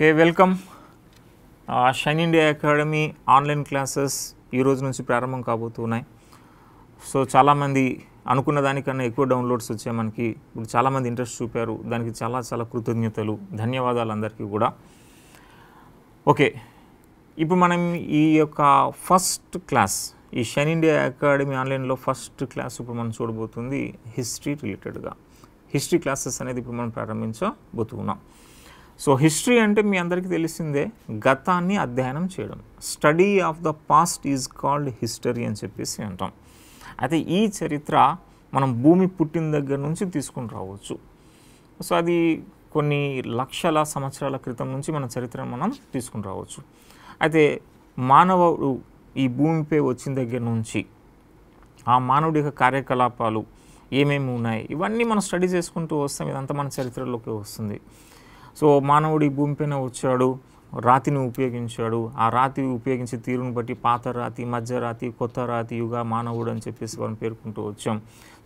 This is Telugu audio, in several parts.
Okay welcome shine India academy online classes ఈ రోజు నుంచి ప్రారంభం కాబోతున్నాయి సో చాలామంది అనుకున్న దానికన్నా ఎక్కువ డౌన్లోడ్స్ వచ్చాయి మనకి ఇప్పుడు చాలామంది ఇంట్రెస్ట్ చూపారు దానికి చాలా చాలా కృతజ్ఞతలు ధన్యవాదాలు అందరికీ కూడా ఓకే ఇప్పుడు మనం ఈ యొక్క ఫస్ట్ క్లాస్ ఈ షైన్ ఇండియా అకాడమీ ఆన్లైన్లో ఫస్ట్ క్లాస్ ఇప్పుడు మనం చూడబోతుంది హిస్టరీ రిలేటెడ్గా హిస్టరీ క్లాసెస్ అనేది ఇప్పుడు మనం ప్రారంభించబోతున్నాం సో హిస్టరీ అంటే మీ అందరికీ తెలిసిందే గతాన్ని అధ్యయనం చేయడం study of the past is called history అని చెప్పేసి అంటాం అయితే ఈ చరిత్ర మనం భూమి పుట్టిన దగ్గర నుంచి తీసుకుని రావచ్చు సో అది కొన్ని లక్షల సంవత్సరాల క్రితం నుంచి మన చరిత్ర మనం తీసుకుని రావచ్చు అయితే మానవుడు ఈ భూమిపై వచ్చిన దగ్గర నుంచి ఆ మానవుడి యొక్క కార్యకలాపాలు ఏమేమి ఉన్నాయి ఇవన్నీ మనం స్టడీ చేసుకుంటూ వస్తాం ఇదంతా మన చరిత్రలోకి వస్తుంది సో మానవుడు ఈ భూమిపైన వచ్చాడు రాతిని ఉపయోగించాడు ఆ రాతి ఉపయోగించే తీరును బట్టి పాత రాతి మధ్య రాతి కొత్త రాతి యుగ మానవుడు అని చెప్పేసి మనం పేర్కొంటూ వచ్చాం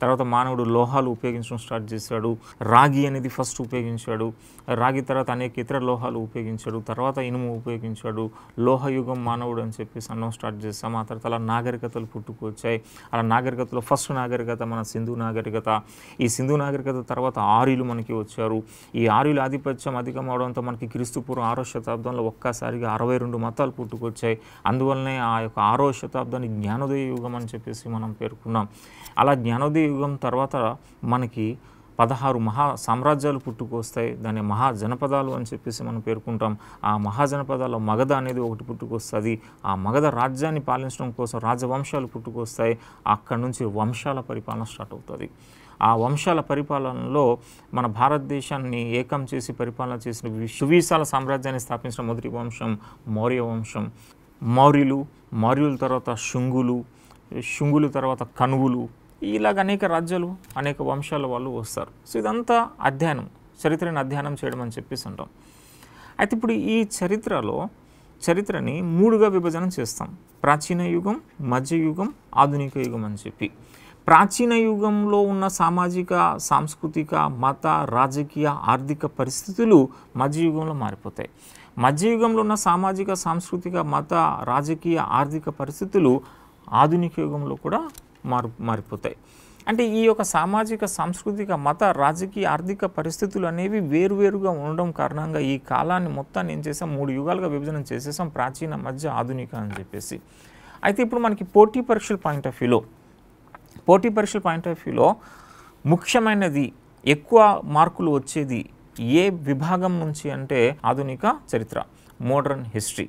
తర్వాత మానవుడు లోహాలు ఉపయోగించడం స్టార్ట్ చేశాడు రాగి అనేది ఫస్ట్ ఉపయోగించాడు రాగి తర్వాత అనేక ఇతర లోహాలు ఉపయోగించాడు తర్వాత ఇనుము ఉపయోగించాడు లోహయుగం మానవుడు అని చెప్పేసి అన్నం స్టార్ట్ చేస్తాం ఆ తర్వాత అలా నాగరికతలు పుట్టుకొచ్చాయి అలా నాగరికతలో ఫస్ట్ నాగరికత మన సింధు నాగరికత ఈ సింధు నాగరికత తర్వాత ఆర్యులు మనకి వచ్చారు ఈ ఆర్యుల ఆధిపత్యం అధికం అవడంతో మనకి క్రీస్తుపూర్వం ఆరో శతాబ్దం హిందుస్థాన్లో ఒక్కసారిగా అరవై రెండు మతాలు పుట్టుకొచ్చాయి అందువల్లనే ఆ యొక్క ఆరో శతాబ్దాన్ని జ్ఞానోదయ యుగం అని చెప్పేసి మనం పేర్కొన్నాం అలా జ్ఞానోదయ యుగం తర్వాత మనకి పదహారు మహా సామ్రాజ్యాలు పుట్టుకొస్తాయి దాన్ని మహాజనపదాలు అని చెప్పేసి మనం పేర్కొంటాం ఆ మహాజనపదాల్లో మగధ అనేది ఒకటి పుట్టుకొస్తుంది ఆ మగధ రాజ్యాన్ని పాలించడం కోసం రాజవంశాలు పుట్టుకొస్తాయి అక్కడ నుంచి వంశాల పరిపాలన స్టార్ట్ అవుతుంది ఆ వంశాల పరిపాలనలో మన భారతదేశాన్ని ఏకం చేసి పరిపాలన చేసిన సువీసాల సామ్రాజ్యాన్ని స్థాపించిన మొదటి వంశం మౌర్య వంశం మౌర్యులు మౌర్యుల తర్వాత శుంగులు శుంగుల తర్వాత కనువులు ఇలాగ అనేక రాజ్యాలు అనేక వంశాల వాళ్ళు వస్తారు సో ఇదంతా అధ్యయనం చరిత్రని అధ్యయనం చేయడం అని చెప్పేసి అంటాం అయితే ఇప్పుడు ఈ చరిత్రలో చరిత్రని మూడుగా విభజన చేస్తాం ప్రాచీన యుగం మధ్యయుగం ఆధునిక యుగం అని చెప్పి ప్రాచీన యుగంలో ఉన్న సామాజిక సాంస్కృతిక మత రాజకీయ ఆర్థిక పరిస్థితులు మధ్యయుగంలో మారిపోతాయి మధ్యయుగంలో ఉన్న సామాజిక సాంస్కృతిక మత రాజకీయ ఆర్థిక పరిస్థితులు ఆధునిక యుగంలో కూడా మారు మారిపోతాయి అంటే ఈ యొక్క సామాజిక సాంస్కృతిక మత రాజకీయ ఆర్థిక పరిస్థితులు అనేవి వేరువేరుగా ఉండడం కారణంగా ఈ కాలాన్ని మొత్తాన్ని ఏం చేసాం మూడు యుగాలుగా విభజన చేసేసాం ప్రాచీన మధ్య ఆధునిక అని చెప్పేసి అయితే ఇప్పుడు మనకి పోటీ పరీక్షల పాయింట్ ఆఫ్ వ్యూలో పోటీ పరీక్షల పాయింట్ ఆఫ్ వ్యూలో ముఖ్యమైనది ఎక్కువ మార్కులు వచ్చేది ఏ విభాగం నుంచి అంటే ఆధునిక చరిత్ర modern history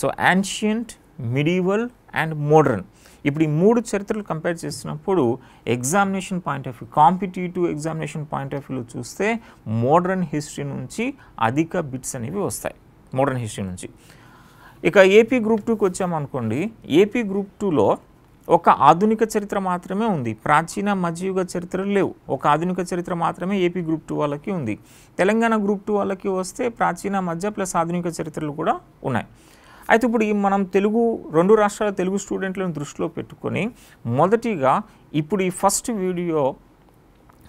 so ancient medieval and modern ఇప్పుడు ఈ మూడు చరిత్రలు కంపేర్ చేసినప్పుడు examination point of view competitive examination point of వ్యూలో చూస్తే మోడర్న్ హిస్టరీ నుంచి అధిక బిట్స్ అనేవి వస్తాయి మోడర్న్ హిస్టరీ నుంచి ఇక ఏపీ గ్రూప్ టూకి వచ్చామనుకోండి ఏపీ గ్రూప్ టూలో ఒక ఆధునిక చరిత్ర మాత్రమే ఉంది ప్రాచీన మధ్యయుగ చరిత్రలు లేవు ఒక ఆధునిక చరిత్ర మాత్రమే ఏపీ గ్రూప్ టూ వాళ్ళకి ఉంది తెలంగాణ గ్రూప్ టూ వాళ్ళకి వస్తే ప్రాచీన మధ్య ప్లస్ ఆధునిక చరిత్రలు కూడా ఉన్నాయి అయితే ఇప్పుడు ఈ మనం తెలుగు రెండు రాష్ట్రాల తెలుగు స్టూడెంట్లను దృష్టిలో పెట్టుకొని మొదటిగా ఇప్పుడు ఈ ఫస్ట్ వీడియో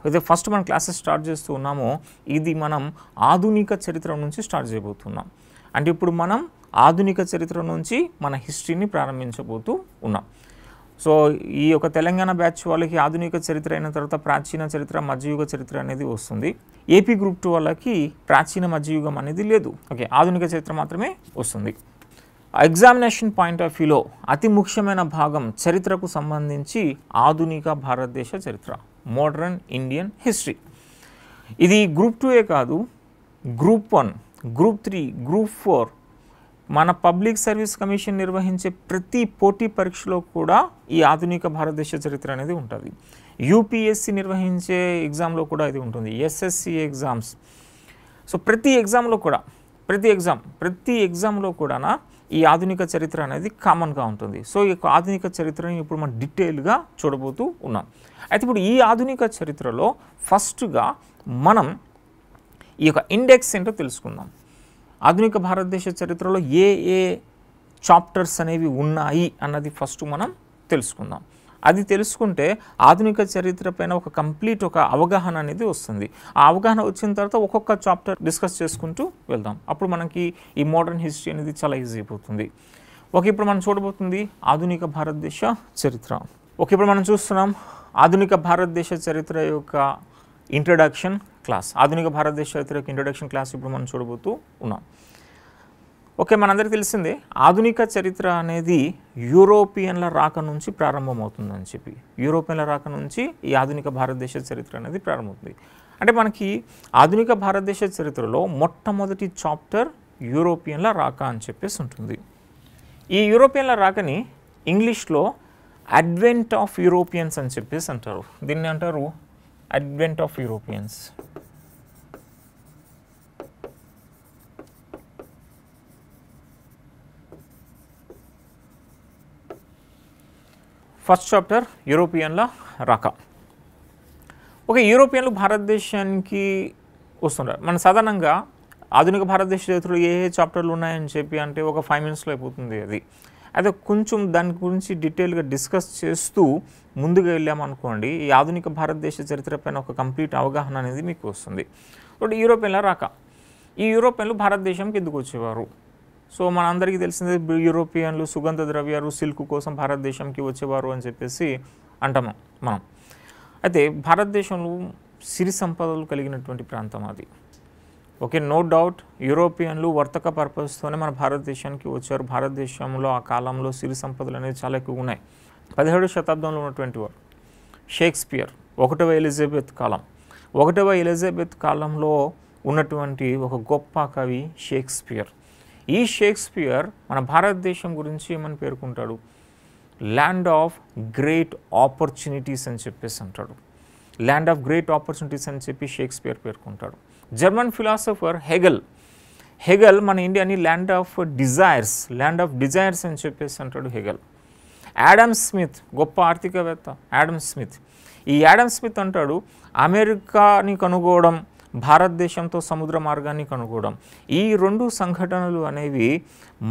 అయితే ఫస్ట్ మనం క్లాసెస్ స్టార్ట్ చేస్తూ ఉన్నామో ఇది మనం ఆధునిక చరిత్ర నుంచి స్టార్ట్ చేయబోతున్నాం అంటే ఇప్పుడు మనం ఆధునిక చరిత్ర నుంచి మన హిస్టరీని ప్రారంభించబోతూ ఉన్నాం సో ఈ యొక్క తెలంగాణ బ్యాచ్ వాళ్ళకి ఆధునిక చరిత్ర అయిన తర్వాత ప్రాచీన చరిత్ర మధ్యయుగ చరిత్ర అనేది వస్తుంది ఏపీ గ్రూప్ టూ వాళ్ళకి ప్రాచీన మధ్యయుగం అనేది లేదు ఓకే ఆధునిక చరిత్ర మాత్రమే వస్తుంది ఎగ్జామినేషన్ పాయింట్ ఆఫ్ వ్యూలో అతి ముఖ్యమైన భాగం చరిత్రకు సంబంధించి ఆధునిక భారతదేశ చరిత్ర మోడర్న్ ఇండియన్ హిస్టరీ ఇది గ్రూప్ టూయే కాదు group one group three group four మన పబ్లిక్ సర్వీస్ కమిషన్ నిర్వహించే ప్రతి పోటీ పరీక్షలో కూడా ఈ ఆధునిక భారతదేశ చరిత్ర అనేది ఉంటుంది యూపీఎస్సి నిర్వహించే ఎగ్జామ్లో కూడా ఇది ఉంటుంది ఎస్ఎస్సి ఎగ్జామ్స్ సో ప్రతి ఎగ్జామ్లో కూడా ప్రతి ఎగ్జామ్ ప్రతి ఎగ్జామ్లో కూడా ఈ ఆధునిక చరిత్ర అనేది కామన్గా ఉంటుంది సో ఈ యొక్క ఆధునిక చరిత్రని ఇప్పుడు మనం డీటెయిల్గా చూడబోతూ ఉన్నాం అయితే ఇప్పుడు ఈ ఆధునిక చరిత్రలో ఫస్ట్గా మనం ఈ యొక్క ఇండెక్స్ ఏంటో తెలుసుకుందాం ఆధునిక భారతదేశ చరిత్రలో ఏ ఏ చాప్టర్స్ అనేవి ఉన్నాయి అన్నది ఫస్ట్ మనం తెలుసుకుందాం అది తెలుసుకుంటే ఆధునిక చరిత్ర పైన ఒక కంప్లీట్ ఒక అవగాహన అనేది వస్తుంది ఆ అవగాహన వచ్చిన తర్వాత ఒక్కొక్క చాప్టర్ డిస్కస్ చేసుకుంటూ వెళ్దాం అప్పుడు మనకి ఈ మోడర్న్ హిస్టరీ అనేది చాలా ఈజీ అయిపోతుంది ఒక ఇప్పుడు మనం చూడబోతుంది ఆధునిక భారతదేశ చరిత్ర ఒక ఇప్పుడు మనం చూస్తున్నాం ఆధునిక భారతదేశ చరిత్ర యొక్క ఇంట్రడక్షన్ క్లాస్ ఆధునిక భారతదేశ చరిత్రకి ఇంట్రొడక్షన్ క్లాస్ ఇప్పుడు మనం చూడబోతూ ఉన్నాం ఓకే మనందరికీ తెలిసిందే ఆధునిక చరిత్ర అనేది యూరోపియన్ల రాక నుంచి ప్రారంభమవుతుందని చెప్పి యూరోపియన్ల రాక నుంచి ఈ ఆధునిక భారతదేశ చరిత్ర అనేది ప్రారంభమవుతుంది అంటే మనకి ఆధునిక భారతదేశ చరిత్రలో మొట్టమొదటి చాప్టర్ యూరోపియన్ల రాక అని చెప్పేసి ఉంటుంది ఈ యూరోపియన్ల రాకని ఇంగ్లీష్లో అడ్వెంట్ ఆఫ్ యూరోపియన్స్ అని చెప్పేసి అంటారు దీన్ని అంటారు advent of Europeans. First chapter యూరోపియన్ల రక ఒక యూరోపియన్లు భారతదేశానికి వస్తున్నారు మన సాధారణంగా ఆధునిక భారతదేశ చరిత్రలో ఏ ఏ చాప్టర్లు ఉన్నాయని చెప్పి అంటే ఒక ఫైవ్ మినిట్స్లో అయిపోతుంది అది అయితే కొంచెం దాని గురించి డీటెయిల్గా డిస్కస్ చేస్తూ ముందుకు వెళ్ళామనుకోండి ఈ ఆధునిక భారతదేశ చరిత్ర పైన ఒక కంప్లీట్ అవగాహన అనేది మీకు వస్తుంది ఇప్పుడు యూరోపియన్ల రాక ఈ యూరోపియన్లు భారతదేశంకి ఎందుకు వచ్చేవారు సో మనందరికీ తెలిసింది యూరోపియన్లు సుగంధ ద్రవ్యాలు సిల్క్ కోసం భారతదేశంకి వచ్చేవారు అని చెప్పేసి అంటాము మనం అయితే భారతదేశంలో సిరి సంపదలు కలిగినటువంటి ప్రాంతం అది ఓకే నో డౌట్ యూరోపియన్లు వర్తక పర్పస్తోనే మన భారతదేశానికి వచ్చారు భారతదేశంలో ఆ కాలంలో సిరి సంపదలు అనేవి చాలా ఎక్కువ ఉన్నాయి పదిహేడు శతాబ్దంలో ఉన్నటువంటి వారు షేక్స్పియర్ ఒకటవ ఎలిజబెత్ కాలం ఒకటవ ఎలిజబెత్ కాలంలో ఉన్నటువంటి ఒక గొప్ప కవి షేక్స్పియర్ ఈ షేక్స్పియర్ మన భారతదేశం గురించి ఏమని పేర్కొంటాడు ల్యాండ్ ఆఫ్ గ్రేట్ ఆపర్చునిటీస్ అని చెప్పేసి అంటాడు ల్యాండ్ ఆఫ్ గ్రేట్ ఆపర్చునిటీస్ అని చెప్పి షేక్స్పియర్ పేర్కొంటాడు జర్మన్ ఫిలాసఫర్ హెగల్ హెగల్ మన ఇండియాని land of desires land of desires అని చెప్పేసి అంటాడు హెగల్ యాడమ్ స్మిత్ గొప్ప ఆర్థికవేత్త యాడమ్ స్మిత్ ఈ యాడమ్ స్మిత్ అంటాడు అమెరికాని కనుగోవడం భారతదేశంతో సముద్ర మార్గాన్ని కనుగోవడం ఈ రెండు సంఘటనలు అనేవి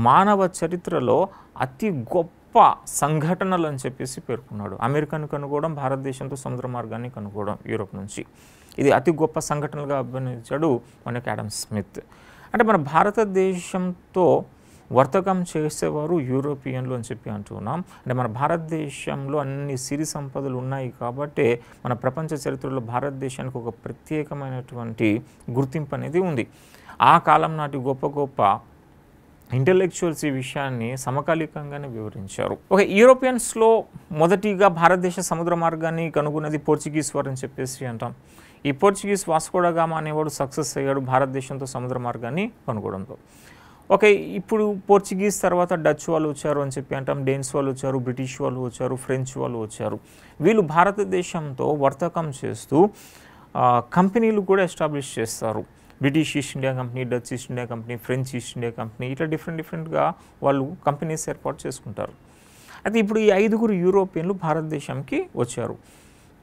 మానవ చరిత్రలో అతి గొప్ప సంఘటనలు అని చెప్పేసి పేర్కొన్నాడు అమెరికాని కనుగోవడం భారతదేశంతో సముద్ర మార్గాన్ని కనుగోవడం యూరోప్ నుంచి ఇది అతి గొప్ప సంఘటనలుగా అభివర్ణించాడు మన యాడమ్ స్మిత్ అంటే మన భారతదేశంతో వర్తకం చేసేవారు యూరోపియన్లు అని చెప్పి అంటున్నాం అంటే మన భారతదేశంలో అన్ని సిరి సంపదలు ఉన్నాయి కాబట్టి మన ప్రపంచ చరిత్రలో భారతదేశానికి ఒక ప్రత్యేకమైనటువంటి గుర్తింపు అనేది ఉంది ఆ కాలం నాటి గొప్ప గొప్ప ఇంటలెక్చువల్స్ ఈ విషయాన్ని సమకాలికంగానే వివరించారు ఒక యూరోపియన్స్లో మొదటిగా భారతదేశ సముద్ర మార్గాన్ని కనుగొన్నది పోర్చుగీస్ వారు అని చెప్పేసి అంటాం ఈ పోర్చుగీస్ వాస్కోడగామా అనేవాడు సక్సెస్ అయ్యాడు భారతదేశంతో సముద్ర మార్గాన్ని కనుగొనడంతో ఓకే ఇప్పుడు పోర్చుగీస్ తర్వాత డచ్ వాళ్ళు వచ్చారు అని చెప్పి అంటాం డేన్స్ వాళ్ళు వచ్చారు బ్రిటిష్ వాళ్ళు వచ్చారు ఫ్రెంచ్ వాళ్ళు వచ్చారు వీళ్ళు భారతదేశంతో వర్తకం చేస్తూ కంపెనీలు కూడా ఎస్టాబ్లిష్ చేస్తారు British East India company Dutch East India company French East India company ఇట్లా డిఫరెంట్ డిఫరెంట్గా వాళ్ళు కంపెనీస్ ఏర్పాటు చేసుకుంటారు అయితే ఇప్పుడు ఈ ఐదుగురు యూరోపియన్లు భారతదేశంకి వచ్చారు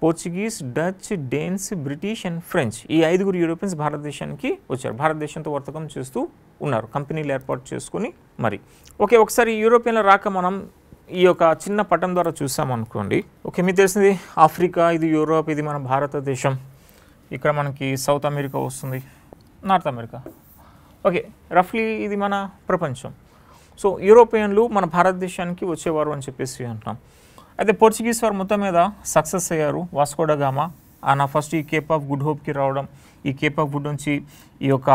Portuguese Dutch Danes British and French ఈ ఐదుగురు యూరోపియన్స్ భారతదేశానికి వచ్చారు భారతదేశంతో వర్తకం చేస్తూ ఉన్నారు కంపెనీలు ఏర్పాటు చేసుకుని మరి ఓకే ఒకసారి యూరోపియన్ల రాక మనం ఈ యొక్క చిన్న పటం ద్వారా చూసామనుకోండి ఓకే మీకు తెలిసింది ఆఫ్రికా ఇది యూరోప్ ఇది మన భారతదేశం ఇక్కడ మనకి సౌత్ అమెరికా వస్తుంది నార్త్ అమెరికా ఓకే రఫ్లీ ఇది మన ప్రపంచం సో యూరోపియన్లు మన భారతదేశానికి వచ్చేవారు అని చెప్పేసి అంటున్నాం అయితే పోర్చుగీస్ వారు మొత్తం మీద సక్సెస్ అయ్యారు వాస్కోడగామా ఆయన ఫస్ట్ ఈ కేప్ ఆఫ్ గుడ్ హోప్కి రావడం ఈ కేప్ ఆఫ్ గుడ్ నుంచి ఈ యొక్క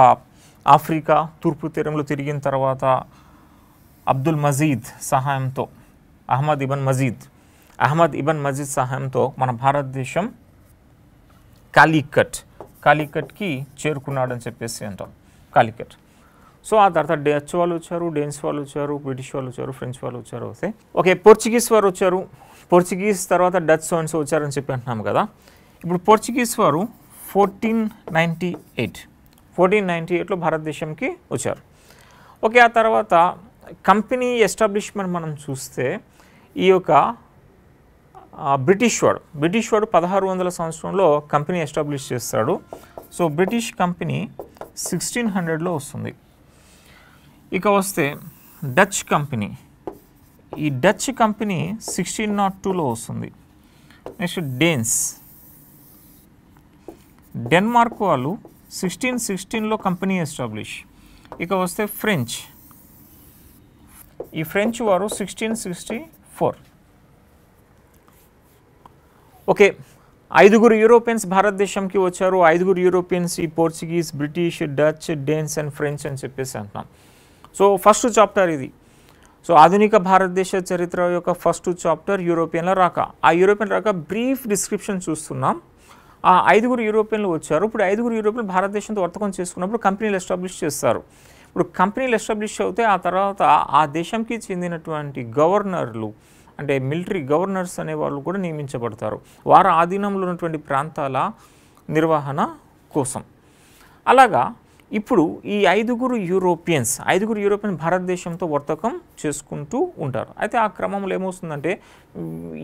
ఆఫ్రికా తూర్పు తీరంలో తిరిగిన తర్వాత అబ్దుల్ మజీద్ సహాయంతో Ahmad Ibn Majid Ahmad Ibn Majid సహాయంతో మన భారతదేశం కాలికట్ కాలికట్కి చేరుకున్నాడని చెప్పేసి అంటాం కాలికట్ సో ఆ తర్వాత డచ్ వాళ్ళు వచ్చారు డేన్స్ వాళ్ళు వచ్చారు బ్రిటిష్ వాళ్ళు వచ్చారు ఫ్రెంచ్ వాళ్ళు వచ్చారు అయితే ఓకే పోర్చుగీస్ వారు వచ్చారు పోర్చుగీస్ తర్వాత డచ్ సోన్స్ వచ్చారని చెప్పి అంటున్నాము కదా ఇప్పుడు పోర్చుగీస్ వారు fourteen ninety eight fourteen ninety ఎయిట్లో భారతదేశంకి వచ్చారు ఓకే ఆ తర్వాత కంపెనీ ఎస్టాబ్లిష్మెంట్ మనం చూస్తే ఈ యొక్క బ్రిటిష్ వాడు బ్రిటిష్ వాడు పదహారు వందల సంవత్సరంలో కంపెనీ ఎస్టాబ్లిష్ చేస్తాడు సో బ్రిటిష్ కంపెనీ సిక్స్టీన్ హండ్రెడ్లో వస్తుంది ఇక వస్తే డచ్ కంపెనీ ఈ డచ్ కంపెనీ సిక్స్టీన్ నాట్ టూలో వస్తుంది నెక్స్ట్ డేన్స్ డెన్మార్క్ వాళ్ళు సిక్స్టీన్ సిక్స్టీన్లో కంపెనీ ఎస్టాబ్లిష్ ఇక వస్తే ఫ్రెంచ్ ఈ ఫ్రెంచ్ వారు సిక్స్టీన్ సిక్స్టీ ఫోర్ ఓకే ఐదుగురు యూరోపియన్స్ భారతదేశంకి వచ్చారు ఐదుగురు యూరోపియన్స్ ఈ Portuguese British Dutch Danes and French అని చెప్పేసి అంటున్నాం సో ఫస్ట్ చాప్టర్ ఇది సో ఆధునిక భారతదేశ చరిత్ర యొక్క ఫస్ట్ చాప్టర్ యూరోపియన్ల రాక ఆ యూరోపియన్ రాక బ్రీఫ్ డిస్క్రిప్షన్ చూస్తున్నాం ఆ ఐదుగురు యూరోపియన్లు వచ్చారు ఇప్పుడు ఐదుగురు యూరోపియన్లు భారతదేశంతో వర్తకం చేసుకున్నప్పుడు కంపెనీలు ఎస్టాబ్లిష్ చేస్తారు ఇప్పుడు కంపెనీలు ఎస్టాబ్లిష్ అవుతే ఆ తర్వాత ఆ దేశంకి చెందినటువంటి గవర్నర్లు అంటే మిలిటరీ గవర్నర్స్ అనే వాళ్ళు కూడా నియమించబడతారు వారు ఆధీనంలో ఉన్నటువంటి ప్రాంతాల నిర్వహణ కోసం అలాగా ఇప్పుడు ఈ ఐదుగురు యూరోపియన్స్ ఐదుగురు యూరోపియన్ భారతదేశంతో వర్తకం చేసుకుంటూ ఉంటారు అయితే ఆ క్రమంలో ఏమవుతుందంటే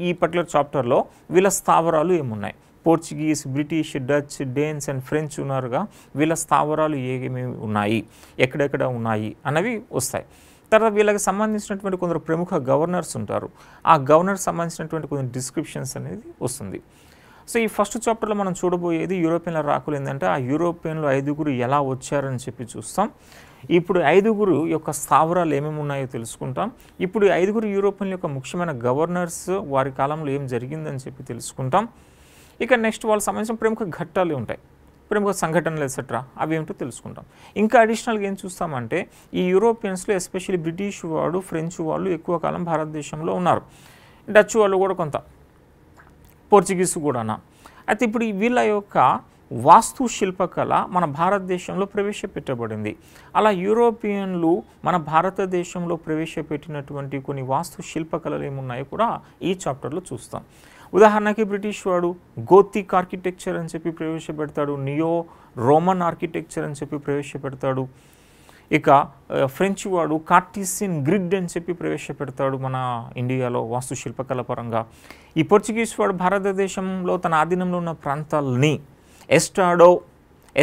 ఈ పర్టికులర్ చాప్టర్లో వీళ్ళ స్థావరాలు ఏమున్నాయి Portuguese British Dutch Danes and French ఉన్నారుగా వీళ్ళ స్థావరాలు ఏమేమి ఉన్నాయి ఎక్కడెక్కడ ఉన్నాయి అనేవి వస్తాయి తర్వాత వీళ్ళకి సంబంధించినటువంటి కొందరు ప్రముఖ గవర్నర్స్ ఉంటారు ఆ గవర్నర్ సంబంధించినటువంటి కొన్ని డిస్క్రిప్షన్స్ అనేది వస్తుంది సో ఈ ఫస్ట్ చాప్టర్లో మనం చూడబోయేది యూరోపియన్ల రాకులు ఏంటంటే ఆ యూరోపియన్లు ఐదుగురు ఎలా వచ్చారని చెప్పి చూస్తాం ఇప్పుడు ఐదుగురు యొక్క స్థావరాలు ఏమేమి ఉన్నాయో తెలుసుకుంటాం ఇప్పుడు ఐదుగురు యూరోపియన్ల యొక్క ముఖ్యమైన గవర్నర్స్ వారి కాలంలో ఏం జరిగిందని చెప్పి తెలుసుకుంటాం ఇక నెక్స్ట్ వాళ్ళ సంబంధించిన ప్రముఖ ఘట్టాలు ఉంటాయి ప్రముఖ సంఘటనలు ఎసెట్రా అవి ఏమిటో తెలుసుకుంటాం ఇంకా అడిషనల్గా ఏం చూస్తామంటే ఈ యూరోపియన్స్లో ఎస్పెషల్లీ బ్రిటిష్ వాడు ఫ్రెంచ్ వాళ్ళు ఎక్కువ కాలం భారతదేశంలో ఉన్నారు డచ్ వాళ్ళు కూడా కొంత పోర్చుగీస్ కూడానా అయితే ఇప్పుడు వీళ్ళ యొక్క వాస్తు శిల్పకళ మన భారతదేశంలో ప్రవేశపెట్టబడింది అలా యూరోపియన్లు మన భారతదేశంలో ప్రవేశపెట్టినటువంటి కొన్ని వాస్తు శిల్పకళలు ఏమున్నాయో కూడా ఈ చాప్టర్లో చూస్తాం ఉదాహరణకి బ్రిటిష్ వాడు గోతిక్ ఆర్కిటెక్చర్ అని చెప్పి ప్రవేశపెడతాడు నియో రోమన్ ఆర్కిటెక్చర్ అని చెప్పి ప్రవేశపెడతాడు ఇక ఫ్రెంచ్ వాడు కార్టీసిన్ గ్రిడ్ అని చెప్పి ప్రవేశపెడతాడు మన ఇండియాలో వాస్తుశిల్పకళ పరంగా ఈ పోర్చుగీస్ వాడు భారతదేశంలో తన ఆధీనంలో ఉన్న ప్రాంతాలని ఎస్టాడో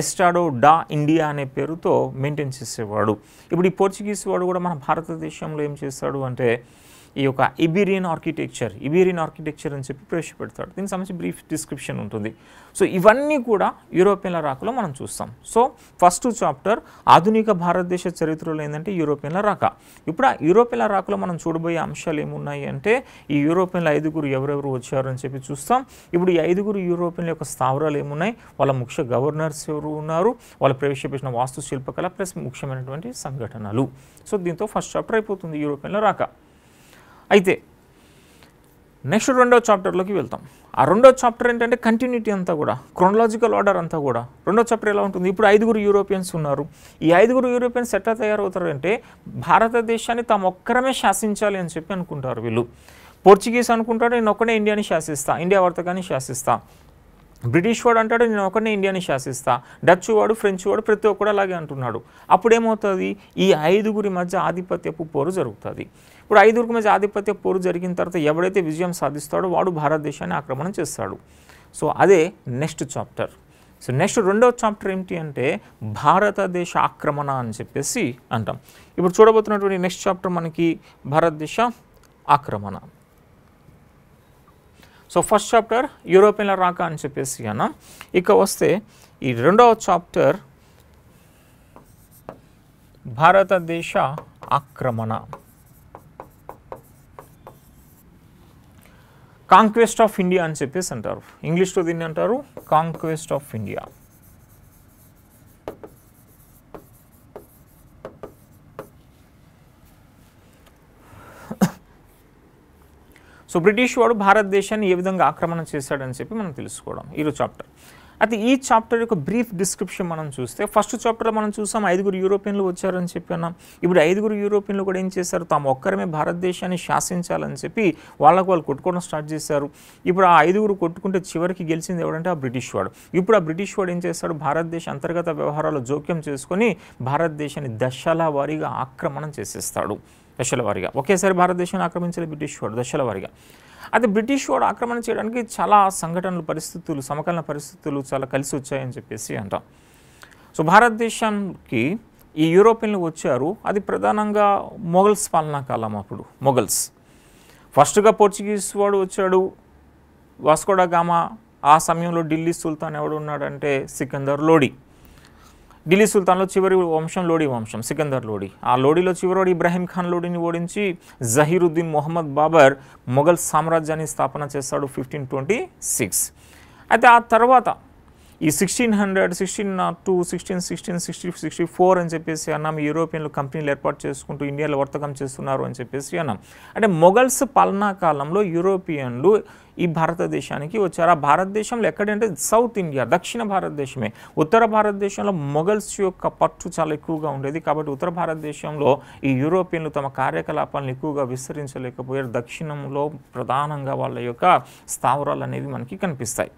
ఎస్టాడో డా ఇండియా అనే పేరుతో మెయింటైన్ చేసేవాడు ఇప్పుడు ఈ పోర్చుగీస్ వాడు కూడా మన భారతదేశంలో ఏం చేస్తాడు అంటే ఈ యొక్క ఇబీరియన్ ఆర్కిటెక్చర్ ఇబీరియన్ ఆర్కిటెక్చర్ అని చెప్పి ప్రవేశపెడతాడు దీనికి సంబంధించి బ్రీఫ్ డిస్క్రిప్షన్ ఉంటుంది సో ఇవన్నీ కూడా యూరోపియన్ల రాకలో మనం చూస్తాం సో ఫస్ట్ చాప్టర్ ఆధునిక భారతదేశ చరిత్రలో ఏంటంటే యూరోపియన్ల రాక ఇప్పుడు ఆ యూరోపియన్ల రాకలో మనం చూడబోయే అంశాలు ఏమున్నాయి అంటే ఈ యూరోపియన్ల ఐదుగురు ఎవరెవరు వచ్చారు అని చెప్పి చూస్తాం ఇప్పుడు ఈ ఐదుగురు యూరోపియన్ల యొక్క స్థావరాలు ఏమున్నాయి వాళ్ళ ముఖ్య గవర్నర్స్ ఎవరు ఉన్నారు వాళ్ళు ప్రవేశపెట్టిన వాస్తు శిల్పకళ ప్లస్ ముఖ్యమైనటువంటి సంఘటనలు సో దీంతో ఫస్ట్ చాప్టర్ అయిపోతుంది యూరోపియన్ల రాక అయితే నెక్స్ట్ రెండో చాప్టర్లోకి వెళ్తాం ఆ రెండో చాప్టర్ ఏంటంటే కంటిన్యూటీ అంతా కూడా క్రోనలాజికల్ ఆర్డర్ అంతా కూడా రెండో చాప్టర్ ఎలా ఉంటుంది ఇప్పుడు ఐదుగురు యూరోపియన్స్ ఉన్నారు ఈ ఐదుగురు యూరోపియన్స్ ఎట్లా తయారవుతారంటే భారతదేశాన్ని తాము ఒక్కరమే శాసించాలి అని చెప్పి అనుకుంటారు వీళ్ళు పోర్చుగీస్ అనుకుంటాడు నేను ఒక్కనే ఇండియాని శాసిస్తా ఇండియా వర్తకాన్ని శాసిస్తా బ్రిటిష్ వాడు అంటాడు నేను ఒకనే ఇండియాని శాసిస్తా డచ్ వాడు ఫ్రెంచ్ వాడు ప్రతి ఒక్కడు అలాగే అంటున్నాడు అప్పుడేమవుతుంది ఈ ఐదుగురి మధ్య ఆధిపత్యపు పోరు జరుగుతుంది ఇప్పుడు ఐదుగురికి మధ్య ఆధిపత్య పోరు జరిగిన తర్వాత ఎవడైతే విజయం సాధిస్తాడో వాడు భారతదేశాన్ని ఆక్రమణం చేస్తాడు సో అదే నెక్స్ట్ చాప్టర్ సో నెక్స్ట్ రెండవ చాప్టర్ ఏంటి అంటే భారతదేశ ఆక్రమణ అని చెప్పేసి అంటాం ఇప్పుడు చూడబోతున్నటువంటి నెక్స్ట్ చాప్టర్ మనకి భారతదేశ ఆక్రమణ సో ఫస్ట్ చాప్టర్ యూరోపియన్ల రాక అని చెప్పేసి అన్న ఇక వస్తే ఈ రెండవ చాప్టర్ భారతదేశ ఆక్రమణ కాంక్వెస్ట్ ఆఫ్ ఇండియా అని చెప్పేసి అంటారు ఇంగ్లీష్లో దీన్ని అంటారు conquest of India so British వాడు భారతదేశాన్ని ఏ విధంగా ఆక్రమణ చేశాడని చెప్పి మనం తెలుసుకోవడం ఈరోజు చాప్టర్ అయితే ఈ చాప్టర్ యొక్క బ్రీఫ్ డిస్క్రిప్షన్ మనం చూస్తే ఫస్ట్ చాప్టర్లో మనం చూసాం ఐదుగురు యూరోపియన్లు వచ్చారని చెప్పినాం ఇప్పుడు ఐదుగురు యూరోపియన్లు కూడా ఏం చేశారు తాము ఒక్కరమే భారతదేశాన్ని శాసించాలని చెప్పి వాళ్ళకు వాళ్ళు కొట్టుకోవడం స్టార్ట్ చేశారు ఇప్పుడు ఆ ఐదుగురు కొట్టుకుంటే చివరికి గెలిచింది ఎవడంటే ఆ బ్రిటిష్ వాడు ఇప్పుడు ఆ బ్రిటిష్ వాడు ఏం చేస్తాడు భారతదేశ అంతర్గత వ్యవహారాలు జోక్యం చేసుకొని భారతదేశాన్ని దశల వారీగా ఆక్రమణం చేసేస్తాడు దశల వారిగా ఒకేసారి భారతదేశాన్ని ఆక్రమించలే బ్రిటిష్ వాడు దశల వారిగా అయితే బ్రిటిష్ వాడు ఆక్రమణ చేయడానికి చాలా సంఘటనలు పరిస్థితులు సమకాలీన పరిస్థితులు చాలా కలిసి వచ్చాయని చెప్పేసి అంటాం సో భారతదేశానికి ఈ యూరోపియన్లు వచ్చారు అది ప్రధానంగా మొఘల్స్ పాలనా కాలం అప్పుడు మొఘల్స్ ఫస్ట్గా పోర్చుగీస్ వాడు వచ్చాడు వాస్కోడా గామా ఆ సమయంలో ఢిల్లీ సుల్తాన్ ఎవడు ఉన్నాడంటే సికందర్ లోడి ఢిల్లీ సుల్తాన్లో చివరి వంశం లోడీ వంశం సికందర్ లోడీ ఆ లోడీలో చివరోడు ఇబ్రాహీం ఖాన్ లోడీని ఓడించి జహీరుద్దీన్ మొహమ్మద్ బాబర్ మొఘల్ సామ్రాజ్యాన్ని స్థాపన చేస్తాడు ఫిఫ్టీన్ ట్వంటీ సిక్స్ అయితే ఆ తర్వాత ఈ sixteen hundred sixteen naught two sixteen sixteen sixty sixty four అని చెప్పేసి అన్నాం యూరోపియన్లు కంపెనీలు ఏర్పాటు చేసుకుంటూ ఇండియాలో వర్తకం చేస్తున్నారు అని చెప్పేసి అన్నాం అంటే మొఘల్స్ పాలనా కాలంలో యూరోపియన్లు ఈ భారతదేశానికి వచ్చారు ఆ భారతదేశంలో ఎక్కడంటే సౌత్ ఇండియా దక్షిణ భారతదేశమే ఉత్తర భారతదేశంలో మొఘల్స్ యొక్క పట్టు చాలా ఎక్కువగా ఉండేది కాబట్టి ఉత్తర భారతదేశంలో ఈ యూరోపియన్లు తమ కార్యకలాపాలను ఎక్కువగా విస్తరించలేకపోయారు దక్షిణంలో ప్రధానంగా వాళ్ళ యొక్క స్థావరాలు అనేవి మనకి కనిపిస్తాయి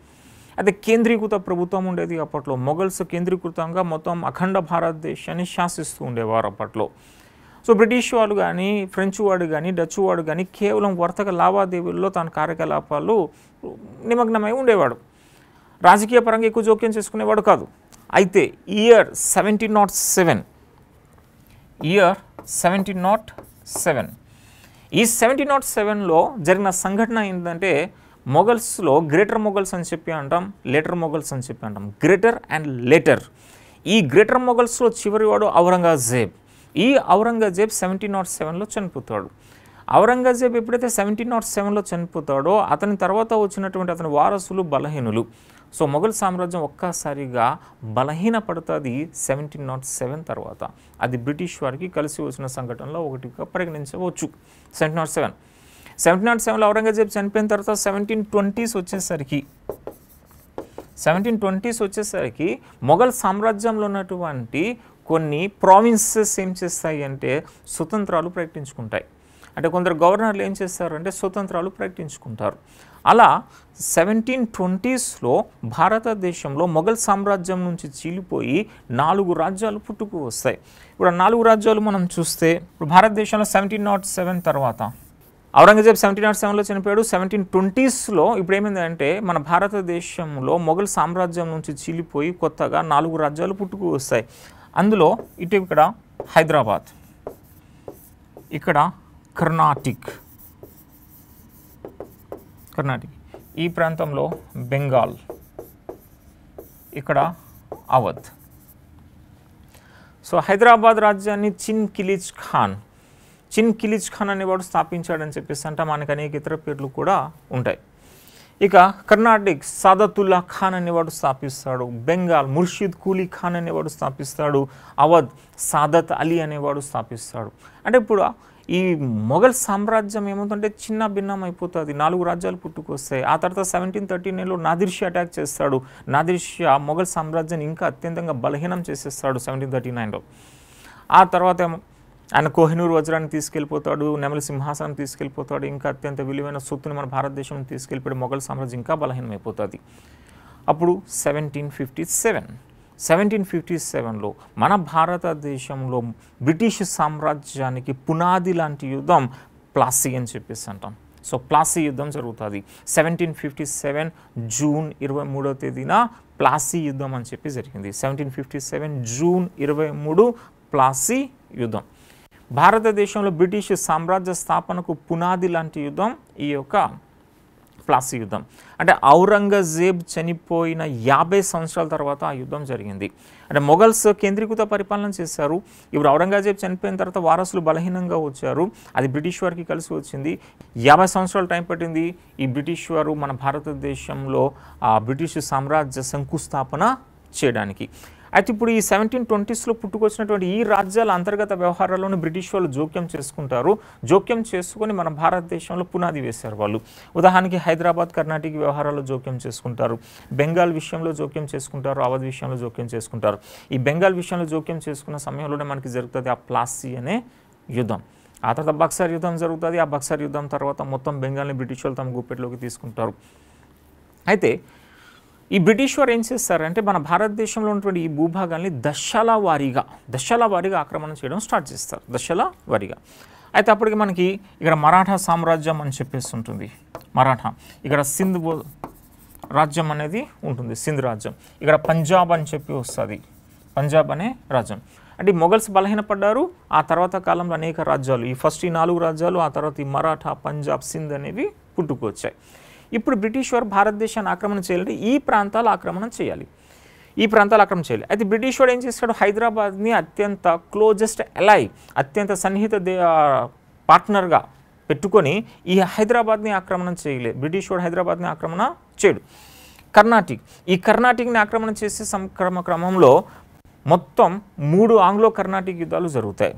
అయితే కేంద్రీకృత ప్రభుత్వం ఉండేది అప్పట్లో మొఘల్స్ కేంద్రీకృతంగా మొత్తం అఖండ భారతదేశాన్ని శాసిస్తూ ఉండేవారు అప్పట్లో సో బ్రిటిష్ వాళ్ళు కానీ ఫ్రెంచ్ వాడు కానీ డచ్ వాడు కానీ కేవలం వర్తక లావాదేవీల్లో తన కార్యకలాపాలు నిమగ్నమై ఉండేవాడు రాజకీయ పరంగా ఎక్కువ జోక్యం చేసుకునేవాడు కాదు అయితే year seventeen naught seven year seventeen naught seven ఈ సెవెంటీ నాట్ సెవెన్లో జరిగిన సంఘటన ఏంటంటే మొఘల్స్లో గ్రేటర్ మొఘల్స్ అని చెప్పి అంటాం లెటర్ మొఘల్స్ అని చెప్పి అంటాం గ్రేటర్ అండ్ లెటర్ ఈ గ్రేటర్ మొఘల్స్లో చివరివాడు ఔరంగజేబ్ ఈ ఔరంగజేబ్ సెవెంటీన్ నాట్ సెవెన్లో చనిపోతాడు ఔరంగజేబ్ ఎప్పుడైతే సెవెంటీన్ నాట్ సెవెన్లో చనిపోతాడో అతని తర్వాత వచ్చినటువంటి అతని వారసులు బలహీనులు సో మొఘల్ సామ్రాజ్యం ఒక్కసారిగా బలహీన పడుతుంది సెవెంటీన్ నాట్ సెవెన్ తర్వాత అది బ్రిటిష్ వారికి కలిసి వచ్చిన సంఘటనలో ఒకటిగా పరిగణించవచ్చు seventeen naught seven seventeen naught సెవెన్లో ఔరంగజేబ్ చనిపోయిన తర్వాత సెవెంటీన్ ట్వంటీస్ వచ్చేసరికి సెవెంటీన్ ట్వంటీస్ వచ్చేసరికి మొఘల్ సామ్రాజ్యంలో ఉన్నటువంటి కొన్ని ప్రావిన్సెస్ ఏం చేస్తాయి అంటే స్వతంత్రాలు ప్రకటించుకుంటాయి అంటే కొందరు గవర్నర్లు ఏం చేస్తారు అంటే స్వతంత్రాలు ప్రకటించుకుంటారు అలా సెవెంటీన్ ట్వంటీస్లో భారతదేశంలో మొఘల్ సామ్రాజ్యం నుంచి చీలిపోయి నాలుగు రాజ్యాలు పుట్టుకు వస్తాయి ఇప్పుడు నాలుగు రాజ్యాలు మనం చూస్తే ఇప్పుడు భారతదేశంలో సెవెంటీన్ నాట్ సెవెన్ తర్వాత ఔరంగజేబ్ సెవెంటీన్ నాట్ సెవెన్లో చనిపోయాడు సెవెంటీన్ ట్వంటీస్లో ఇప్పుడు ఏమైందంటే మన భారతదేశంలో మొఘల్ సామ్రాజ్యం నుంచి చీలిపోయి కొత్తగా నాలుగు రాజ్యాలు పుట్టుకు వస్తాయి అందులో ఇటు ఇక్కడ హైదరాబాద్ ఇక్కడ కర్ణాటిక్ కర్ణాటిక్ ఈ ప్రాంతంలో బెంగాల్ ఇక్కడ అవధ్ సో హైదరాబాద్ రాజ్యాన్ని చిన్ కిలిజ్ ఖాన్ చిన్ కిలిజ్ ఖాన్ అనేవాడు స్థాపించాడని చెప్పేసి అంట మనకు అనేక ఇతర పేర్లు కూడా ఉంటాయి ఇక కర్ణాటిక్ సాదతుల్లా ఖాన్ అనేవాడు స్థాపిస్తాడు బెంగాల్ ముర్షిద్ కూలీ ఖాన్ అనేవాడు స్థాపిస్తాడు అవధ్ సాదత్ అలీ అనేవాడు స్థాపిస్తాడు అంటే ఇప్పుడు ఈ మొఘల్ సామ్రాజ్యం ఏమవుతుంటే చిన్న భిన్నం అయిపోతుంది నాలుగు రాజ్యాలు పుట్టుకొస్తాయి ఆ తర్వాత సెవెంటీన్ థర్టీ నైన్లో నాదిర్షి అటాక్ చేస్తాడు నాదిర్షి మొఘల్ సామ్రాజ్యాన్ని ఇంకా అత్యంతంగా బలహీనం చేసేస్తాడు సెవెంటీన్ థర్టీ నైన్లో ఆ తర్వాత ఏమో ఆయన కోహినూరు వజ్రాన్ని తీసుకెళ్ళిపోతాడు నెమలి సింహాసనం తీసుకెళ్ళిపోతాడు ఇంకా అత్యంత విలువైన సొత్తుని మన భారతదేశం తీసుకెళ్ళిపోయి మొఘల్ సామ్రాజ్యం ఇంకా బలహీనమైపోతుంది అప్పుడు seventeen fifty seven seventeen fifty సెవెన్లో మన భారతదేశంలో బ్రిటిష్ సామ్రాజ్యానికి పునాది లాంటి యుద్ధం ప్లాసీ అని చెప్పేసి అంటాం సో ప్లాసీ యుద్ధం జరుగుతుంది సెవెంటీన్ ఫిఫ్టీ సెవెన్ జూన్ ఇరవై మూడో తేదీన ప్లాసీ యుద్ధం అని చెప్పి జరిగింది సెవెంటీన్ ఫిఫ్టీ సెవెన్ జూన్ ఇరవై మూడు ప్లాసీ యుద్ధం భారతదేశంలో బ్రిటిష్ సామ్రాజ్య స్థాపనకు పునాది లాంటి యుద్ధం ఈ యొక్క ప్లాసీ యుద్ధం అంటే ఔరంగజేబ్ చనిపోయిన యాభై సంవత్సరాల తర్వాత ఆ యుద్ధం జరిగింది అంటే మొఘల్స్ కేంద్రీకృత పరిపాలన చేశారు ఇప్పుడు ఔరంగజేబ్ చనిపోయిన తర్వాత వారసులు బలహీనంగా వచ్చారు అది బ్రిటిష్ వారికి కలిసి వచ్చింది యాభై సంవత్సరాలు టైం పట్టింది ఈ బ్రిటిష్ వారు మన భారతదేశంలో బ్రిటిష్ సామ్రాజ్య శంకుస్థాపన చేయడానికి అయితే ఇప్పుడు ఈ సెవెంటీన్ ట్వంటీస్లో పుట్టుకొచ్చినటువంటి ఈ రాజ్యాల అంతర్గత వ్యవహారాల్లోని బ్రిటిష్ వాళ్ళు జోక్యం చేసుకుంటారు జోక్యం చేసుకొని మన భారతదేశంలో పునాది వేశారు వాళ్ళు ఉదాహరణకి హైదరాబాద్ కర్ణాటక వ్యవహారాల్లో జోక్యం చేసుకుంటారు బెంగాల్ విషయంలో జోక్యం చేసుకుంటారు అవధ్ విషయంలో జోక్యం చేసుకుంటారు ఈ బెంగాల్ విషయంలో జోక్యం చేసుకున్న సమయంలోనే మనకి జరుగుతుంది ఆ ప్లాసీ అనే యుద్ధం ఆ తర్వాత బక్సార్ యుద్ధం జరుగుతుంది ఆ బక్సార్ యుద్ధం తర్వాత మొత్తం బెంగాల్ని బ్రిటిష్ వాళ్ళు తమ గుప్పెట్లోకి తీసుకుంటారు అయితే ఈ బ్రిటిష్ వారు ఏం చేస్తారంటే మన భారతదేశంలో ఉన్నటువంటి ఈ భూభాగాన్ని దశల వారీగా దశల వారీగా ఆక్రమణ చేయడం స్టార్ట్ చేస్తారు దశల వారీగా అయితే అప్పటికి మనకి ఇక్కడ మరాఠా సామ్రాజ్యం అని చెప్పేసి ఉంటుంది మరాఠా ఇక్కడ సింధ్ రాజ్యం అనేది ఉంటుంది సింధ్ రాజ్యం ఇక్కడ పంజాబ్ అని చెప్పి వస్తుంది పంజాబ్ అనే రాజ్యం అంటే మొఘల్స్ బలహీనపడ్డారు ఆ తర్వాత కాలంలో అనేక రాజ్యాలు ఈ ఫస్ట్ ఈ నాలుగు రాజ్యాలు ఆ తర్వాత ఈ మరాఠా పంజాబ్ సింధ్ అనేవి పుట్టుకొచ్చాయి ఇప్పుడు బ్రిటిష్ వారు భారతదేశాన్ని ఆక్రమణ చేయాలంటే ఈ ప్రాంతాలు ఆక్రమణ చేయాలి ఈ ప్రాంతాలు ఆక్రమణ చేయాలి అయితే బ్రిటిష్ వాడు ఏం చేస్తాడు హైదరాబాద్ని అత్యంత క్లోజెస్ట్ ఎలై అత్యంత సన్నిహిత పార్ట్నర్గా పెట్టుకొని ఈ హైదరాబాద్ని ఆక్రమణ చేయలే బ్రిటిష్ వాడు హైదరాబాద్ని ఆక్రమణ చేయడు కర్ణాటిక్ ఈ కర్ణాటిక్ని ఆక్రమణ చేసే సంక్రమ క్రమంలో మొత్తం మూడు ఆంగ్లో కర్ణాటిక్ యుద్ధాలు జరుగుతాయి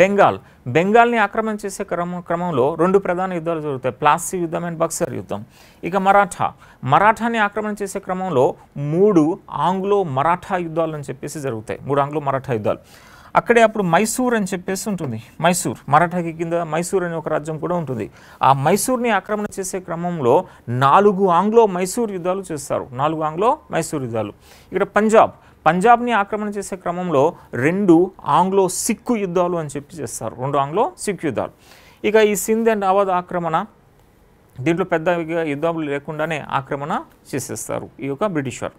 బెంగాల్ బెంగాల్ని ఆక్రమణ చేసే క్రమం క్రమంలో రెండు ప్రధాన యుద్ధాలు జరుగుతాయి ప్లాసీ యుద్ధం అండ్ బక్సర్ యుద్ధం ఇక మరాఠా మరాఠాని ఆక్రమణ చేసే క్రమంలో మూడు ఆంగ్లో మరాఠా యుద్ధాలు అని చెప్పేసి జరుగుతాయి మూడు ఆంగ్లో మరాఠా యుద్ధాలు అక్కడే అప్పుడు మైసూర్ అని చెప్పేసి ఉంటుంది మైసూర్ మరాఠాకి కింద మైసూర్ అనే ఒక రాజ్యం కూడా ఉంటుంది ఆ మైసూర్ని ఆక్రమణ చేసే క్రమంలో నాలుగు ఆంగ్లో మైసూర్ యుద్ధాలు చేస్తారు నాలుగు ఆంగ్లో మైసూర్ యుద్ధాలు ఇక్కడ పంజాబ్ పంజాబ్ని ఆక్రమణ చేసే క్రమంలో రెండు ఆంగ్లో సిక్కు యుద్ధాలు అని చెప్పి చేస్తారు రెండు ఆంగ్లో సిక్ యుద్ధాలు ఇక ఈ సింధ్ అండ్ అవధ్ ఆక్రమణ దీంట్లో పెద్ద యుద్ధాలు లేకుండానే ఆక్రమణ చేసేస్తారు ఈ యొక్క బ్రిటిష్ వారు